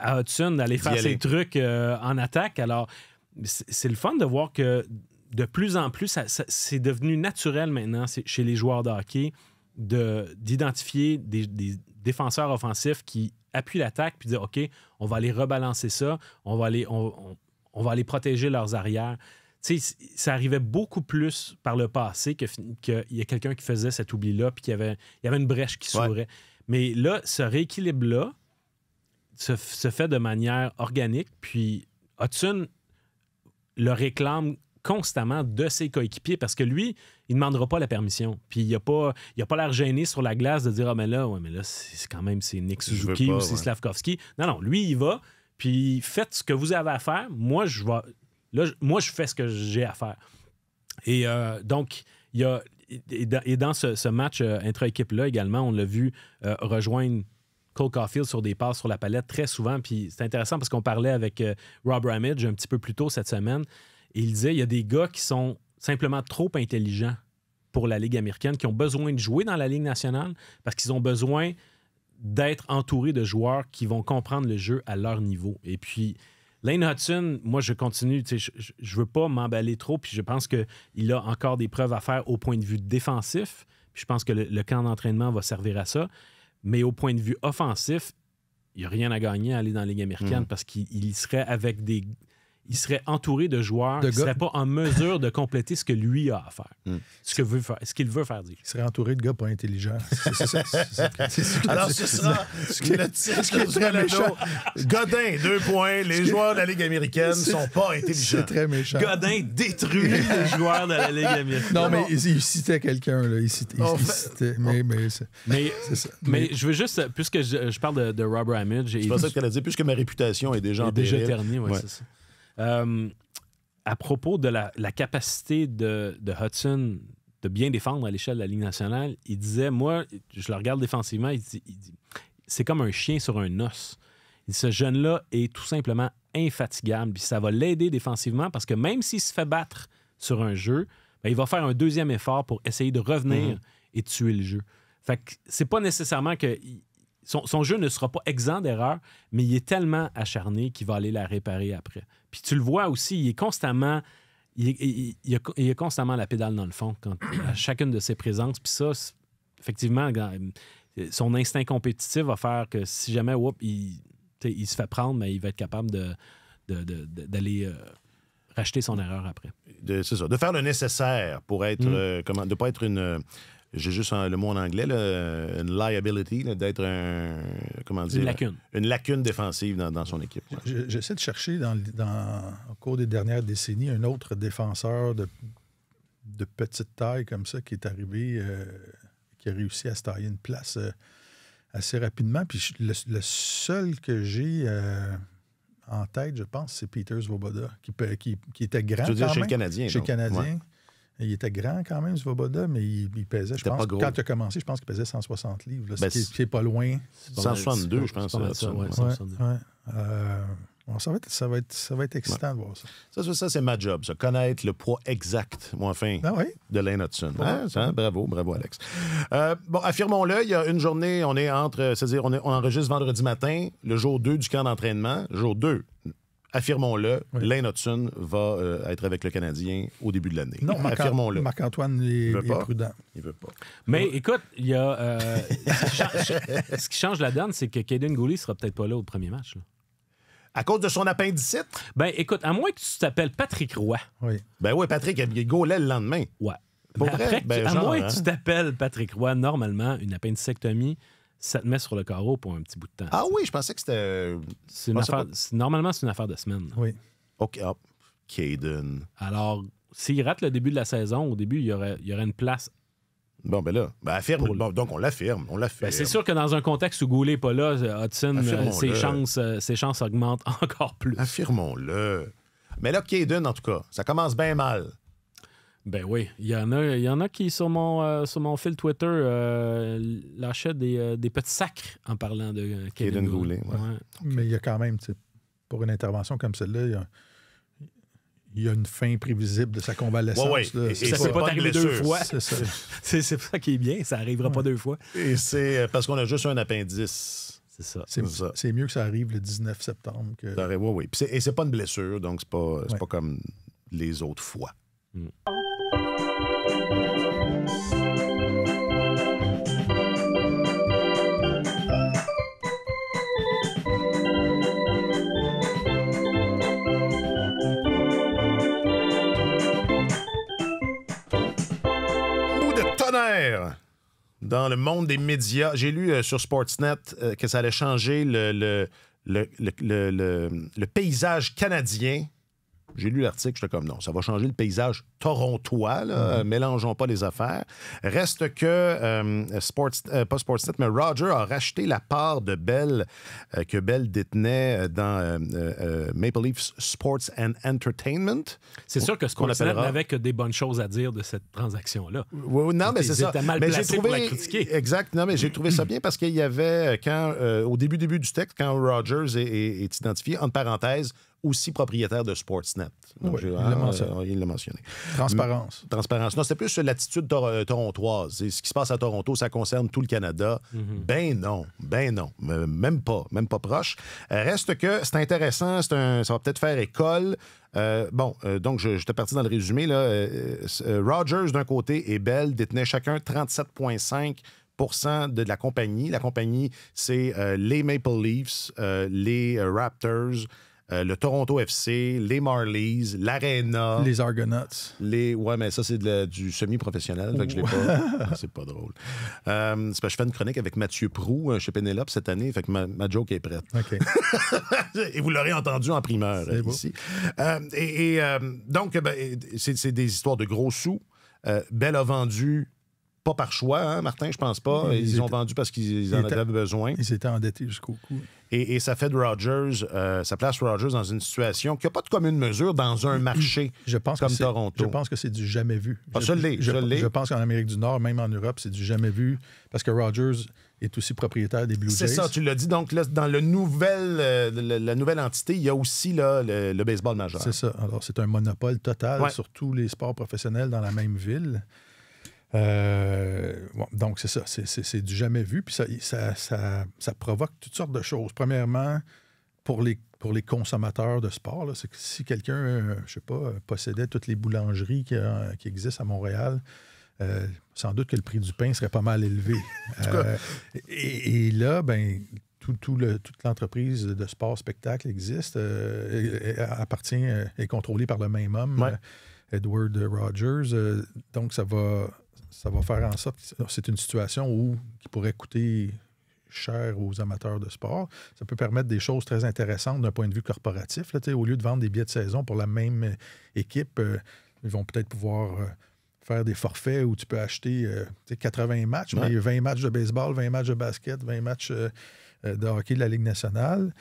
Hudson d'aller faire ses trucs euh, en attaque. Alors, c'est le fun de voir que de plus en plus, c'est devenu naturel maintenant chez les joueurs de hockey d'identifier des, défenseurs offensifs qui appuient l'attaque puis dire OK, on va aller rebalancer ça, on va aller. on, on va aller protéger leurs arrières. sais, ça arrivait beaucoup plus par le passé qu'il y a quelqu'un qui faisait cet oubli-là, puis qu'il y avait, il y avait une brèche qui s'ouvrait. Mais là, ce rééquilibre-là se, fait de manière organique, puis Hudson le réclame constamment de ses coéquipiers parce que lui, il ne demandera pas la permission. Puis il n'a pas, il a pas l'air gêné sur la glace de dire Ah, mais là, ouais, mais là, c'est quand même c'est Nick Suzuki ou c'est Slavkovski. Non, non, lui, il va, puis faites ce que vous avez à faire. Moi, je moi, je fais ce que j'ai à faire. Et euh, donc, il y a. Et dans ce, match euh, intra-équipe-là également, on l'a vu euh, rejoindre Cole Caulfield sur des passes sur la palette très souvent. Puis c'est intéressant parce qu'on parlait avec Rob Ramage un petit peu plus tôt cette semaine. il disait il y a des gars qui sont simplement trop intelligents pour la Ligue américaine, qui ont besoin de jouer dans la Ligue nationale parce qu'ils ont besoin d'être entouré de joueurs qui vont comprendre le jeu à leur niveau. Et puis, Lane Hudson, moi, je continue. Je, ne veux pas m'emballer trop, puis je pense qu'il a encore des preuves à faire au point de vue défensif. Puis je pense que le, camp d'entraînement va servir à ça. Mais au point de vue offensif, il n'y a rien à gagner à aller dans la Ligue américaine mm. parce qu'il serait avec des, il serait entouré de joueurs qui ne seraient pas en mesure de compléter ce que lui a à faire, hmm. ce qu'il veut faire, ce qu'il veut faire dire. Il serait entouré de gars pas intelligents. C'est ça. Alors, ce sera le Godin, deux points. Les joueurs de la Ligue américaine ne sont pas intelligents. C'est très méchant. Godin détruit les joueurs de la Ligue américaine. Non, mais il, citait quelqu'un. Il, citait. Mais, mais, je veux juste, puisque je, parle de, Robert Hamid... C'est pas ça que tu dit, puisque ma réputation est déjà en déjà c'est ça. Euh, à propos de la, capacité de, Hudson de bien défendre à l'échelle de la Ligue nationale, il disait, moi, je le regarde défensivement, c'est comme un chien sur un os. ce jeune-là est tout simplement infatigable, puis ça va l'aider défensivement parce que même s'il se fait battre sur un jeu, ben, il va faire un deuxième effort pour essayer de revenir mhm. et tuer le jeu. Fait que c'est pas nécessairement que son, jeu ne sera pas exempt d'erreur, mais il est tellement acharné qu'il va aller la réparer après. Puis tu le vois aussi, il est constamment. Il, a, constamment la pédale dans le fond quand, à chacune de ses présences. Puis ça, effectivement, son instinct compétitif va faire que si jamais il, se fait prendre, mais il va être capable d'aller euh, racheter son erreur après. C'est ça, de faire le nécessaire pour être. Mm. Euh, comment, de ne pas être une j'ai juste le mot en anglais, euh, une liability, d'être un. Comment dire Une lacune. défensive dans, son équipe. J'essaie de chercher dans, au cours des dernières décennies un autre défenseur de, petite taille comme ça qui est arrivé, euh, qui a réussi à se tailler une place euh, assez rapidement. Puis le, seul que j'ai. en tête, je pense, c'est Peter Svoboda, qui, qui, était grand. Tu veux dire chez le Canadien. Canadien. Il était grand quand même, Svoboda, mais il, pesait, je pense, quand tu as commencé, je pense qu'il pesait 160 livres. Ben, pas loin. 162, je pense. Euh, ça, 162. Euh, ça, va être, excitant de voir ça. Ça, c'est ma job, ça. Connaître le poids exact, moi, enfin, ah de Lane Hudson. Hein, bravo, bravo, Alex. Euh, bon, affirmons-le, il y a une journée, on est entre, c'est-à-dire, on, on enregistre vendredi matin, le jour 2 du camp d'entraînement, jour 2 affirmons-le, Lane Hudson va euh, être avec le Canadien au début de l'année. Non, Marc affirmons Marc-Antoine est, prudent. Il veut pas. Mais écoute, il y a, euh, ce, qui change, la donne, c'est que Caden ne sera peut-être pas là au premier match. À cause de son appendicite? Ben écoute, à moins que tu t'appelles Patrick Roy. Oui. Ben oui, Patrick, il est le lendemain. Ouais. Ben, ben, à moins que hein? tu t'appelles Patrick Roy, normalement, une appendicectomie, ça te met sur le carreau pour un petit bout de temps. Ah oui, je pensais que c'était. C'est Normalement, c'est une affaire de semaine. Oui. OK. hop, ah, Caden. Alors, s'il rate le début de la saison, au début, il y aurait, il y aurait une place. Bon, ben là, ben affirme. donc, on l'affirme. On l'affirme. Ben, c'est sûr que dans un contexte où Goulet n'est pas là, Hudson, euh, ses, chances, euh, ses chances augmentent encore plus. Affirmons-le. Mais là, Caden, en tout cas, ça commence bien mal. Ben oui, il y en a, il y en a qui, sur mon, euh, sur mon fil Twitter, euh, euh, des, petits sacres en parlant de euh, Kevin Goulet. Mais il y a quand même, pour une intervention comme celle-là, il y a une fin prévisible de sa convalescence. Et, ça ne pas, pas arrivé deux fois. C'est ça. ça qui est bien, ça n'arrivera pas deux fois. Et c'est parce qu'on a juste un appendice. C'est ça. C'est, mieux que ça arrive le 19 septembre. Que... ce n'est Et c'est pas une blessure, donc c'est pas, pas comme les autres fois. Mm dans le monde des médias. J'ai lu euh, sur Sportsnet euh, que ça allait changer le, le, le paysage canadien j'ai lu l'article, j'étais comme non, ça va changer le paysage torontois, mhm. euh, mélangeons pas les affaires. Reste que, euh, euh, pas Sportsnet, mais Roger a racheté la part de Bell que Bell détenait dans Maple Leafs Sports and Entertainment. C'est sûr que ce qu'on appellera... n'avait que des bonnes choses à dire de cette transaction-là. Oui, non, mais c'est ça. mais j'ai trouvé... Exact, j'ai trouvé ça bien parce qu'il y avait, quand, au début, début du texte, quand Rogers est, est identifié, entre parenthèses, aussi propriétaire de Sportsnet. Donc, oui, ah, euh, il l'a mentionné. Transparence. Transparence. Non, c'est plus l'attitude euh, torontoise. ce qui se passe à Toronto, ça concerne tout le Canada. Mm-hmm. Ben non, ben non. Euh, même pas, même pas proche. Reste que c'est intéressant, un, ça va peut-être faire école. bon, donc, je, te parti dans le résumé. Là, Rogers, d'un côté, et Bell détenaient chacun 37,5 de la compagnie. La compagnie, c'est les Maple Leafs, les Raptors, euh, le Toronto FC, les Marlies, l'Arena. Les Argonauts. Les... Ouais, mais ça, c'est du semi-professionnel, fait que je l'ai pas. c'est pas drôle. Euh, c'est parce que je fais une chronique avec Mathieu Prou chez Penelope cette année, fait que ma, joke est prête. et vous l'aurez entendu en primeur C'est ici. Euh, et, donc, ben, c'est des histoires de gros sous. Euh, Belle a vendu pas par choix, hein, Martin, je pense pas. Ils, ont vendu parce qu'ils en avaient besoin. Ils étaient endettés jusqu'au cou. Et, ça fait de Rogers, euh, ça place Rogers dans une situation qui a pas de commune mesure dans un marché je pense comme Toronto. Je pense que c'est du jamais vu. Ah, je, pense qu'en Amérique du Nord, même en Europe, c'est du jamais vu parce que Rogers est aussi propriétaire des Blue Jays. C'est ça, tu l'as dit. Donc, là, dans euh, la, nouvelle entité, il y a aussi là, le, baseball majeur. C'est ça. Alors, c'est un monopole total sur tous les sports professionnels dans la même ville. Euh, donc, c'est ça, c'est du jamais vu, puis ça, ça, provoque toutes sortes de choses. Premièrement, pour les, pour les consommateurs de sport, c'est que si quelqu'un, je euh, je sais pas, euh, possédait toutes les boulangeries qui, qui existent à Montréal, sans doute que le prix du pain serait pas mal élevé. et, et, là, ben, tout, le, toute l'entreprise de sport spectacle existe, appartient et appartient, est contrôlée par le même homme, Edward Rogers. donc, ça va ça va faire en sorte que c'est une situation où, qui pourrait coûter cher aux amateurs de sport. Ça peut permettre des choses très intéressantes d'un point de vue corporatif. Là, au lieu de vendre des billets de saison pour la même euh, équipe, euh, ils vont peut-être pouvoir euh, faire des forfaits où tu peux acheter 80 matchs, mais 20 matchs de baseball, 20 matchs de basket, 20 matchs de hockey de la Ligue nationale.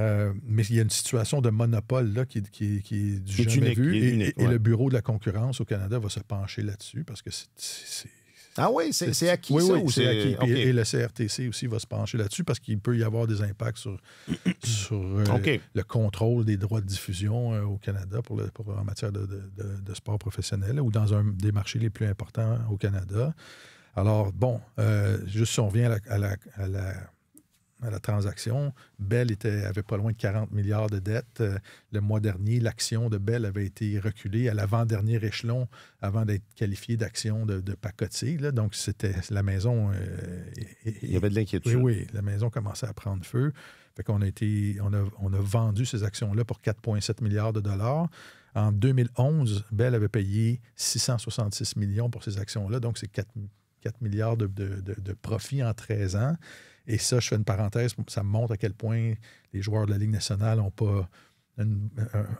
Euh, mais il y a une situation de monopole là, qui, est du jamais et, le Bureau de la concurrence au Canada va se pencher là-dessus parce que c'est. Ah oui, c'est acquis. ça, c'est acquis. Et, le CRTC aussi va se pencher là-dessus parce qu'il peut y avoir des impacts sur, euh, le contrôle des droits de diffusion euh, au Canada pour, en matière de, sport professionnel ou dans un des marchés les plus importants au Canada. Alors, bon, juste si on revient à la la transaction. Bell était, avait pas loin de 40 milliards de dettes. Euh, le mois dernier, l'action de Bell avait été reculée à l'avant-dernier échelon avant d'être qualifiée d'action de, de pacotille. Donc, c'était la maison. Euh, Il y avait de l'inquiétude. Oui, oui, la maison commençait à prendre feu. Fait qu'on a on a, vendu ces actions-là pour 4,7 milliards de dollars. En 2011, Bell avait payé 666 millions pour ces actions-là, donc c'est 4, milliards de, profits en 13 ans. Et ça, je fais une parenthèse, ça montre à quel point les joueurs de la Ligue nationale n'ont pas une,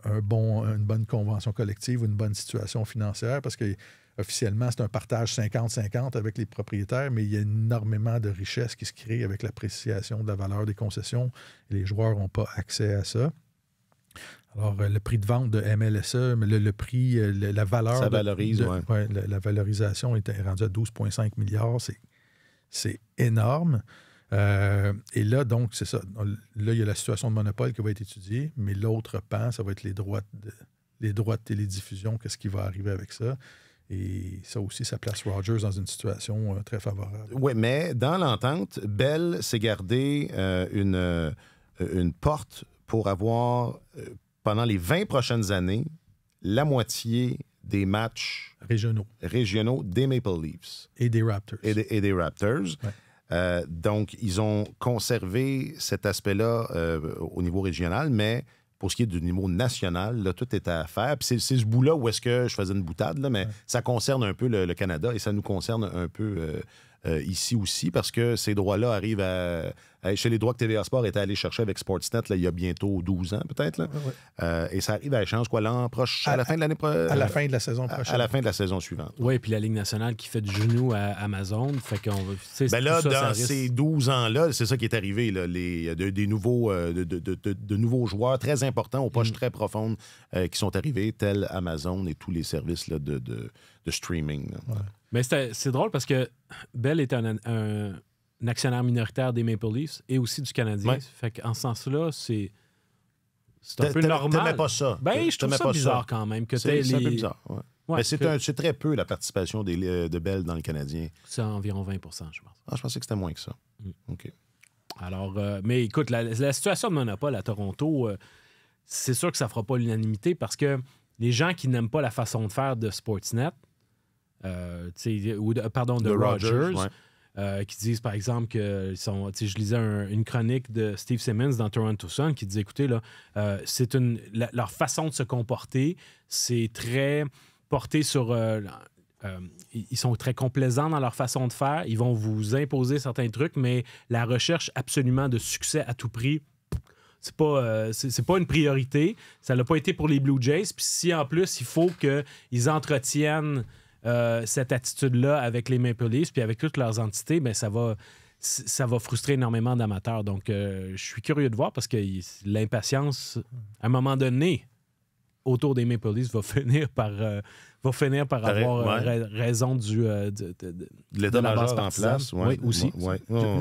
un, bon, une bonne convention collective ou une bonne situation financière parce que officiellement, c'est un partage 50-50 avec les propriétaires, mais il y a énormément de richesses qui se créent avec l'appréciation de la valeur des concessions. Et les joueurs n'ont pas accès à ça. Alors, euh, le prix de vente de MLSE, le, prix, euh, la valeur. Ça valorise, la, la, valorisation est rendue à 12,5 milliards. C'est énorme. Euh, et là, donc, c'est ça. Là, il y a la situation de monopole qui va être étudiée, mais l'autre pan, ça va être les droits de, les droits de télédiffusion, qu'est-ce qui va arriver avec ça. Et ça aussi, ça place Rogers dans une situation euh, très favorable. Oui, mais dans l'entente, Bell s'est gardé euh, une, une porte pour avoir, pendant les 20 prochaines années, la moitié des matchs régionaux, des Maple Leafs. Et des Raptors. Et, des Raptors. Euh, donc, ils ont conservé cet aspect-là euh, au niveau régional, mais pour ce qui est du niveau national, tout est à faire. Puis c'est ce bout-là où est-ce que je faisais une boutade, mais ça concerne un peu le, Canada et ça nous concerne un peu euh, euh, ici aussi, parce que ces droits-là arrivent à, chez les droits que TVA Sport était allé chercher avec Sportsnet là, il y a bientôt 12 ans, peut-être. Euh, et ça arrive à échéance, quoi, l'an prochain, à, la fin de l'année prochaine. À la fin de la saison prochaine. À, la fin de la saison suivante. Oui, puis la Ligue nationale qui fait du genou à Amazon. Fait qu'on ben là, dans ces 12 ans-là, c'est ça qui est arrivé. Là, les, des nouveaux, euh, de, nouveaux joueurs très importants aux poches mm. très profondes qui sont arrivés, tels Amazon et tous les services là, de de streaming. Mais c'est drôle parce que Bell est un, actionnaire minoritaire des Maple Leafs et aussi du Canadien. Fait Fait qu'en ce sens-là, c'est. C'est un peu normal. pas ça. Ben, je trouve ça bizarre quand même. C'est un peu bizarre, c'est très peu la participation euh, de Bell dans le Canadien. C'est environ 20 je pense. Ah, je pensais que c'était moins que ça. Mm. OK. Alors, euh, mais écoute, la, situation de monopole à Toronto, euh, c'est sûr que ça fera pas l'unanimité parce que les gens qui n'aiment pas la façon de faire de Sportsnet, euh, ou de, pardon, de, Rogers. Euh, qui disent, par exemple, que sont, je lisais une chronique de Steve Simmons dans Toronto Sun qui disait, écoutez, là, euh, c'est une, leur façon de se comporter, c'est très porté sur... ils sont très complaisants dans leur façon de faire. Ils vont vous imposer certains trucs, mais la recherche absolument de succès à tout prix, c'est pas, c'est, pas une priorité. Ça l'a pas été pour les Blue Jays. Puis si en plus il faut qu'ils entretiennent euh, cette attitude-là avec les Maple Leafs puis avec toutes leurs entités, mais ben, ça va ça va frustrer énormément d'amateurs. Donc, euh, je suis curieux de voir parce que l'impatience, à un moment donné, autour des Maple Leafs va finir par, euh, finir par avoir raison du, de, de, de, en place. Oui, aussi.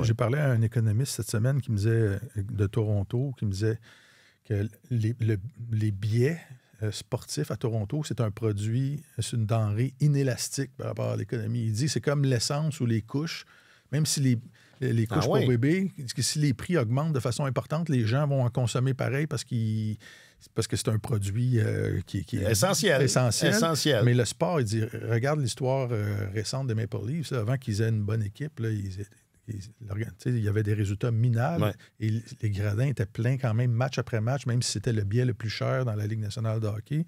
J'ai parlé à un économiste cette semaine qui me disait, de Toronto qui me disait que les, les biais euh, sportif à Toronto, c'est un produit, c'est une denrée inélastique par rapport à l'économie. Il dit c'est comme l'essence ou les couches. Même si les, ah couches pour bébé, si les prix augmentent de façon importante, les gens vont en consommer pareil parce qu'ils parce que c'est un produit euh, qui, est essentiel, essentiel. essentiel. Mais le sport, il dit, regarde l'histoire euh, récente de Maple Leafs. avant qu'ils aient une bonne équipe, là, ils étaient il y avait des résultats minables et les gradins étaient pleins quand même match après match, même si c'était le biais le plus cher dans la Ligue nationale de hockey.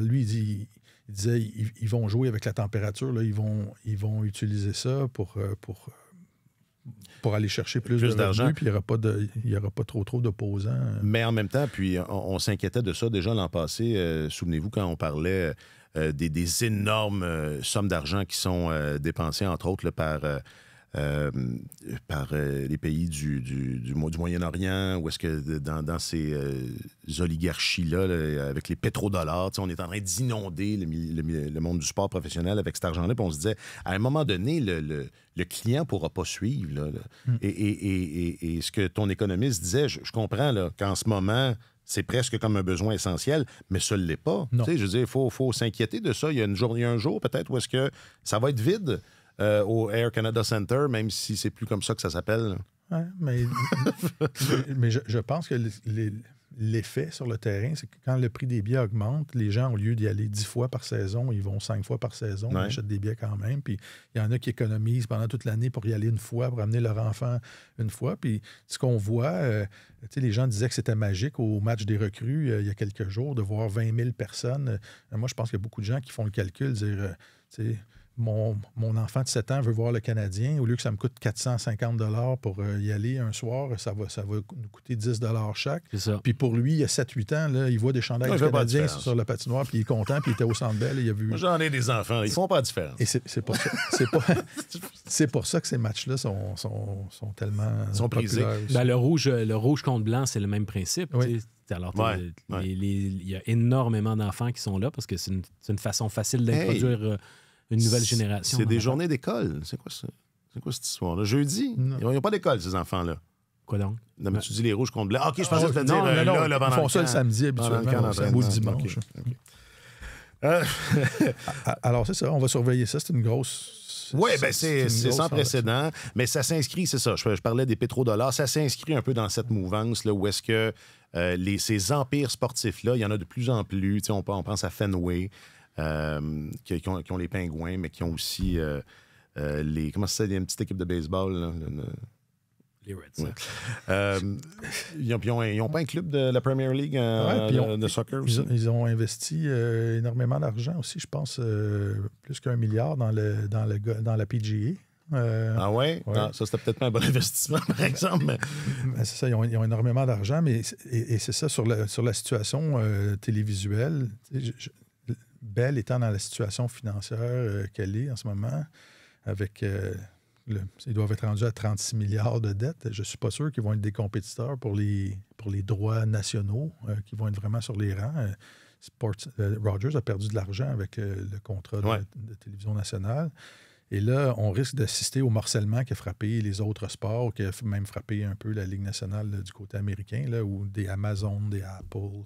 lui, il, disait ils, vont jouer avec la température, là, ils, vont, ils vont utiliser ça pour, euh, pour, euh, pour aller chercher plus, d'argent. Puis il n'y aura, pas de, y aura pas trop trop d'opposants. Euh. Mais en même temps, puis on, s'inquiétait de ça déjà l'an passé. Souvenez-vous quand on parlait. des, énormes sommes d'argent qui sont dépensées, entre autres, par euh, par euh, les pays du, du, Moyen-Orient, ou est-ce que dans, ces euh, oligarchies-là, avec les pétrodollars, on est en train d'inonder le, monde du sport professionnel avec cet argent-là. on se disait, à un moment donné, le, le client ne pourra pas suivre. Hmm. Et, ce que ton économiste disait, je, comprends qu'en ce moment, c'est presque comme un besoin essentiel, mais ça ne l'est pas. Je veux dire, il faut, s'inquiéter de ça. Il y a, une journée, un jour peut-être où est-ce que ça va être vide. Euh, au Air Canada Center, même si c'est plus comme ça que ça s'appelle. mais, mais, je, pense que l'effet sur le terrain, c'est que quand le prix des billets augmente, les gens, au lieu d'y aller dix fois par saison, ils vont cinq fois par saison, ils achètent des billets quand même. Puis il y en a qui économisent pendant toute l'année pour y aller une fois, pour amener leur enfant une fois. Puis ce qu'on voit, euh, sais, les gens disaient que c'était magique au match des recrues euh, il y a quelques jours de voir 20 000 personnes. moi, je pense qu'il y a beaucoup de gens qui font le calcul, dire mon, enfant de 7 ans veut voir le Canadien, au lieu que ça me coûte 450 dollars pour euh, y aller un soir, ça va, ça va nous coûter 10 dollars chaque. Puis pour lui, il y a 7-8 ans, là, il voit des chandelles canadiennes sur la patinoire, puis il est content, puis il était au Centre belle il a vu... J'en ai des enfants, ils font pas de Et c'est pour, pour, ça que ces matchs-là sont, tellement ils ben, le, rouge, euh, le rouge contre blanc, c'est le même principe. Alors, il y a énormément d'enfants qui sont là parce que c'est une, façon facile d'introduire... Euh, une nouvelle génération. C'est des journées d'école. C'est quoi ça? C'est quoi cette histoire-là? Jeudi? Ils n'ont pas d'école, ces enfants-là. Quoi donc? Non, mais ben, tu dis les rouges contre blancs. OK, je pensais le ah non, euh, non, le Ils font ça le samedi habituellement, le dimanche. Euh, euh, Alors, c'est ça, on va surveiller ça. C'est une grosse, oui, ben c'est sans précédent, mais ça s'inscrit, c'est ça. Je, parlais des pétrodollars, ça s'inscrit un peu dans cette mouvance là, où est-ce que les, ces empires sportifs-là, il y en a de plus en plus. on pense à Fenway, euh, qui, qui, ont, les pingouins, mais qui ont aussi euh, euh, les. Comment ça s'appelle? une petite équipe de baseball. Les Reds. ils n'ont pas un club de la Premier League de, soccer Ils, ont, investi énormément d'argent aussi, je pense, plus qu'un milliard dans, le, dans, dans la PGA. E. ah ouais? Ah, ça, c'était peut-être pas un bon investissement, par ben, exemple. Ben, c'est ça, ils ont, énormément d'argent, mais et, c'est ça sur la, sur la situation télévisuelle. Belle étant dans la situation financière euh, qu'elle est en ce moment, avec. Euh, ils doivent être rendus à 36 milliards de dettes. Je ne suis pas sûr qu'ils vont être des compétiteurs pour les, pour les droits nationaux, euh, qui vont être vraiment sur les rangs. Sports, Rogers a perdu de l'argent avec le contrat de, télévision nationale. Et là, on risque d'assister au morcellement qui a frappé les autres sports, qui a même frappé un peu la Ligue nationale du côté américain, là, où des Amazon, des Apple,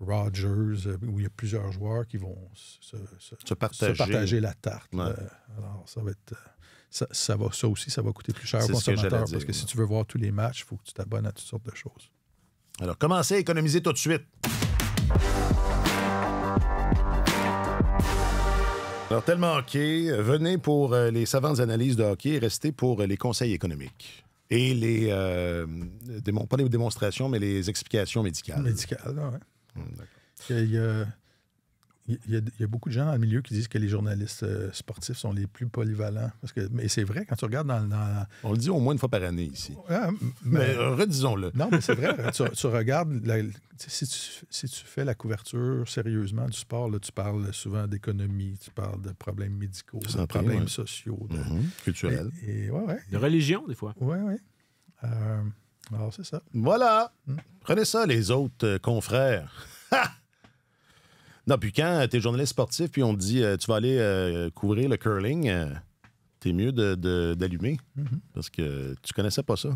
Rogers, euh, où il y a plusieurs joueurs qui vont se, partager. la tarte. Euh, alors, ça va être. Euh, ça, va, ça aussi, ça va coûter plus cher au consommateur. parce que si tu veux voir tous les matchs, il faut que tu t'abonnes à toutes sortes de choses. Alors, commencez à économiser tout de suite. Alors, tellement hockey, venez pour les savantes analyses de hockey et restez pour les conseils économiques. Et les. pas les démonstrations, mais les explications médicales. Médicales, oui. Il y, a, beaucoup de gens dans le milieu qui disent que les journalistes euh, sportifs sont les plus polyvalents. Parce que, mais c'est vrai, quand tu regardes dans, On le dit au moins une fois par année ici. Hein, mais, euh, redisons-le. Non, mais c'est vrai. tu, regardes. si, tu, si, tu, fais la couverture sérieusement du sport, là, tu parles souvent d'économie, tu parles de problèmes médicaux, de problèmes sociaux, mm-hmm. culturels. Et, ouais, De religion, des fois. Oui, oui. Euh, alors, ah, c'est ça. Voilà. Hmm. Prenez ça, les autres euh, confrères. non, puis quand tu journaliste sportif, puis on dit euh, tu vas aller euh, couvrir le curling, t'es mieux d'allumer. De, mhm. Parce que tu connaissais pas ça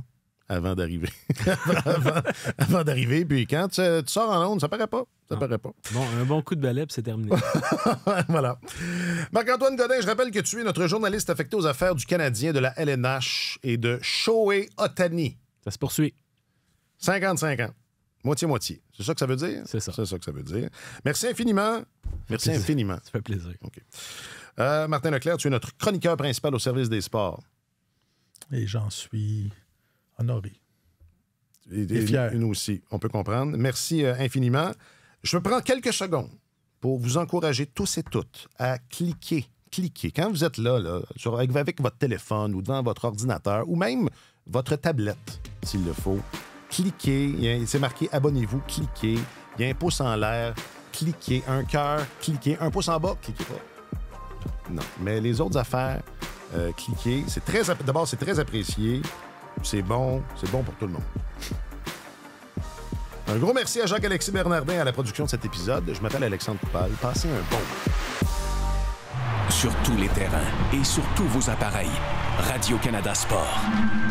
avant d'arriver. avant, d'arriver, puis quand tu, sors en onde, ça paraît pas. Ça ah. paraît pas. Bon, un bon coup de balai, c'est terminé. voilà. Marc-Antoine Godin, je rappelle que tu es notre journaliste affecté aux affaires du Canadien, de la LNH et de Shoei Otani. Ça se poursuit. 50-50. Moitié-moitié. C'est ça que ça veut dire? C'est ça. C'est ça que ça veut dire. Merci infiniment. Merci infiniment. Ça fait plaisir. Euh, Martin Leclerc, tu es notre chroniqueur principal au service des sports. Et j'en suis honoré. Et, Nous aussi, on peut comprendre. Merci euh, infiniment. Je prends quelques secondes pour vous encourager tous et toutes à cliquer cliquez. quand vous êtes là, sur, avec votre téléphone ou devant votre ordinateur ou même votre tablette, s'il le faut, cliquez, c'est marqué abonnez-vous, cliquez, il y a un pouce en l'air, cliquez, un cœur, cliquez, un pouce en bas, cliquez pas. Non, mais les autres affaires, euh, cliquez. C'est très, d'abord, c'est très apprécié. C'est bon, c'est bon pour tout le monde. Un gros merci à Jacques-Alexis Bernardin à la production de cet épisode. Je m'appelle Alexandre Poupal. Passez un bon sur tous les terrains et sur tous vos appareils. Radio-Canada Sport.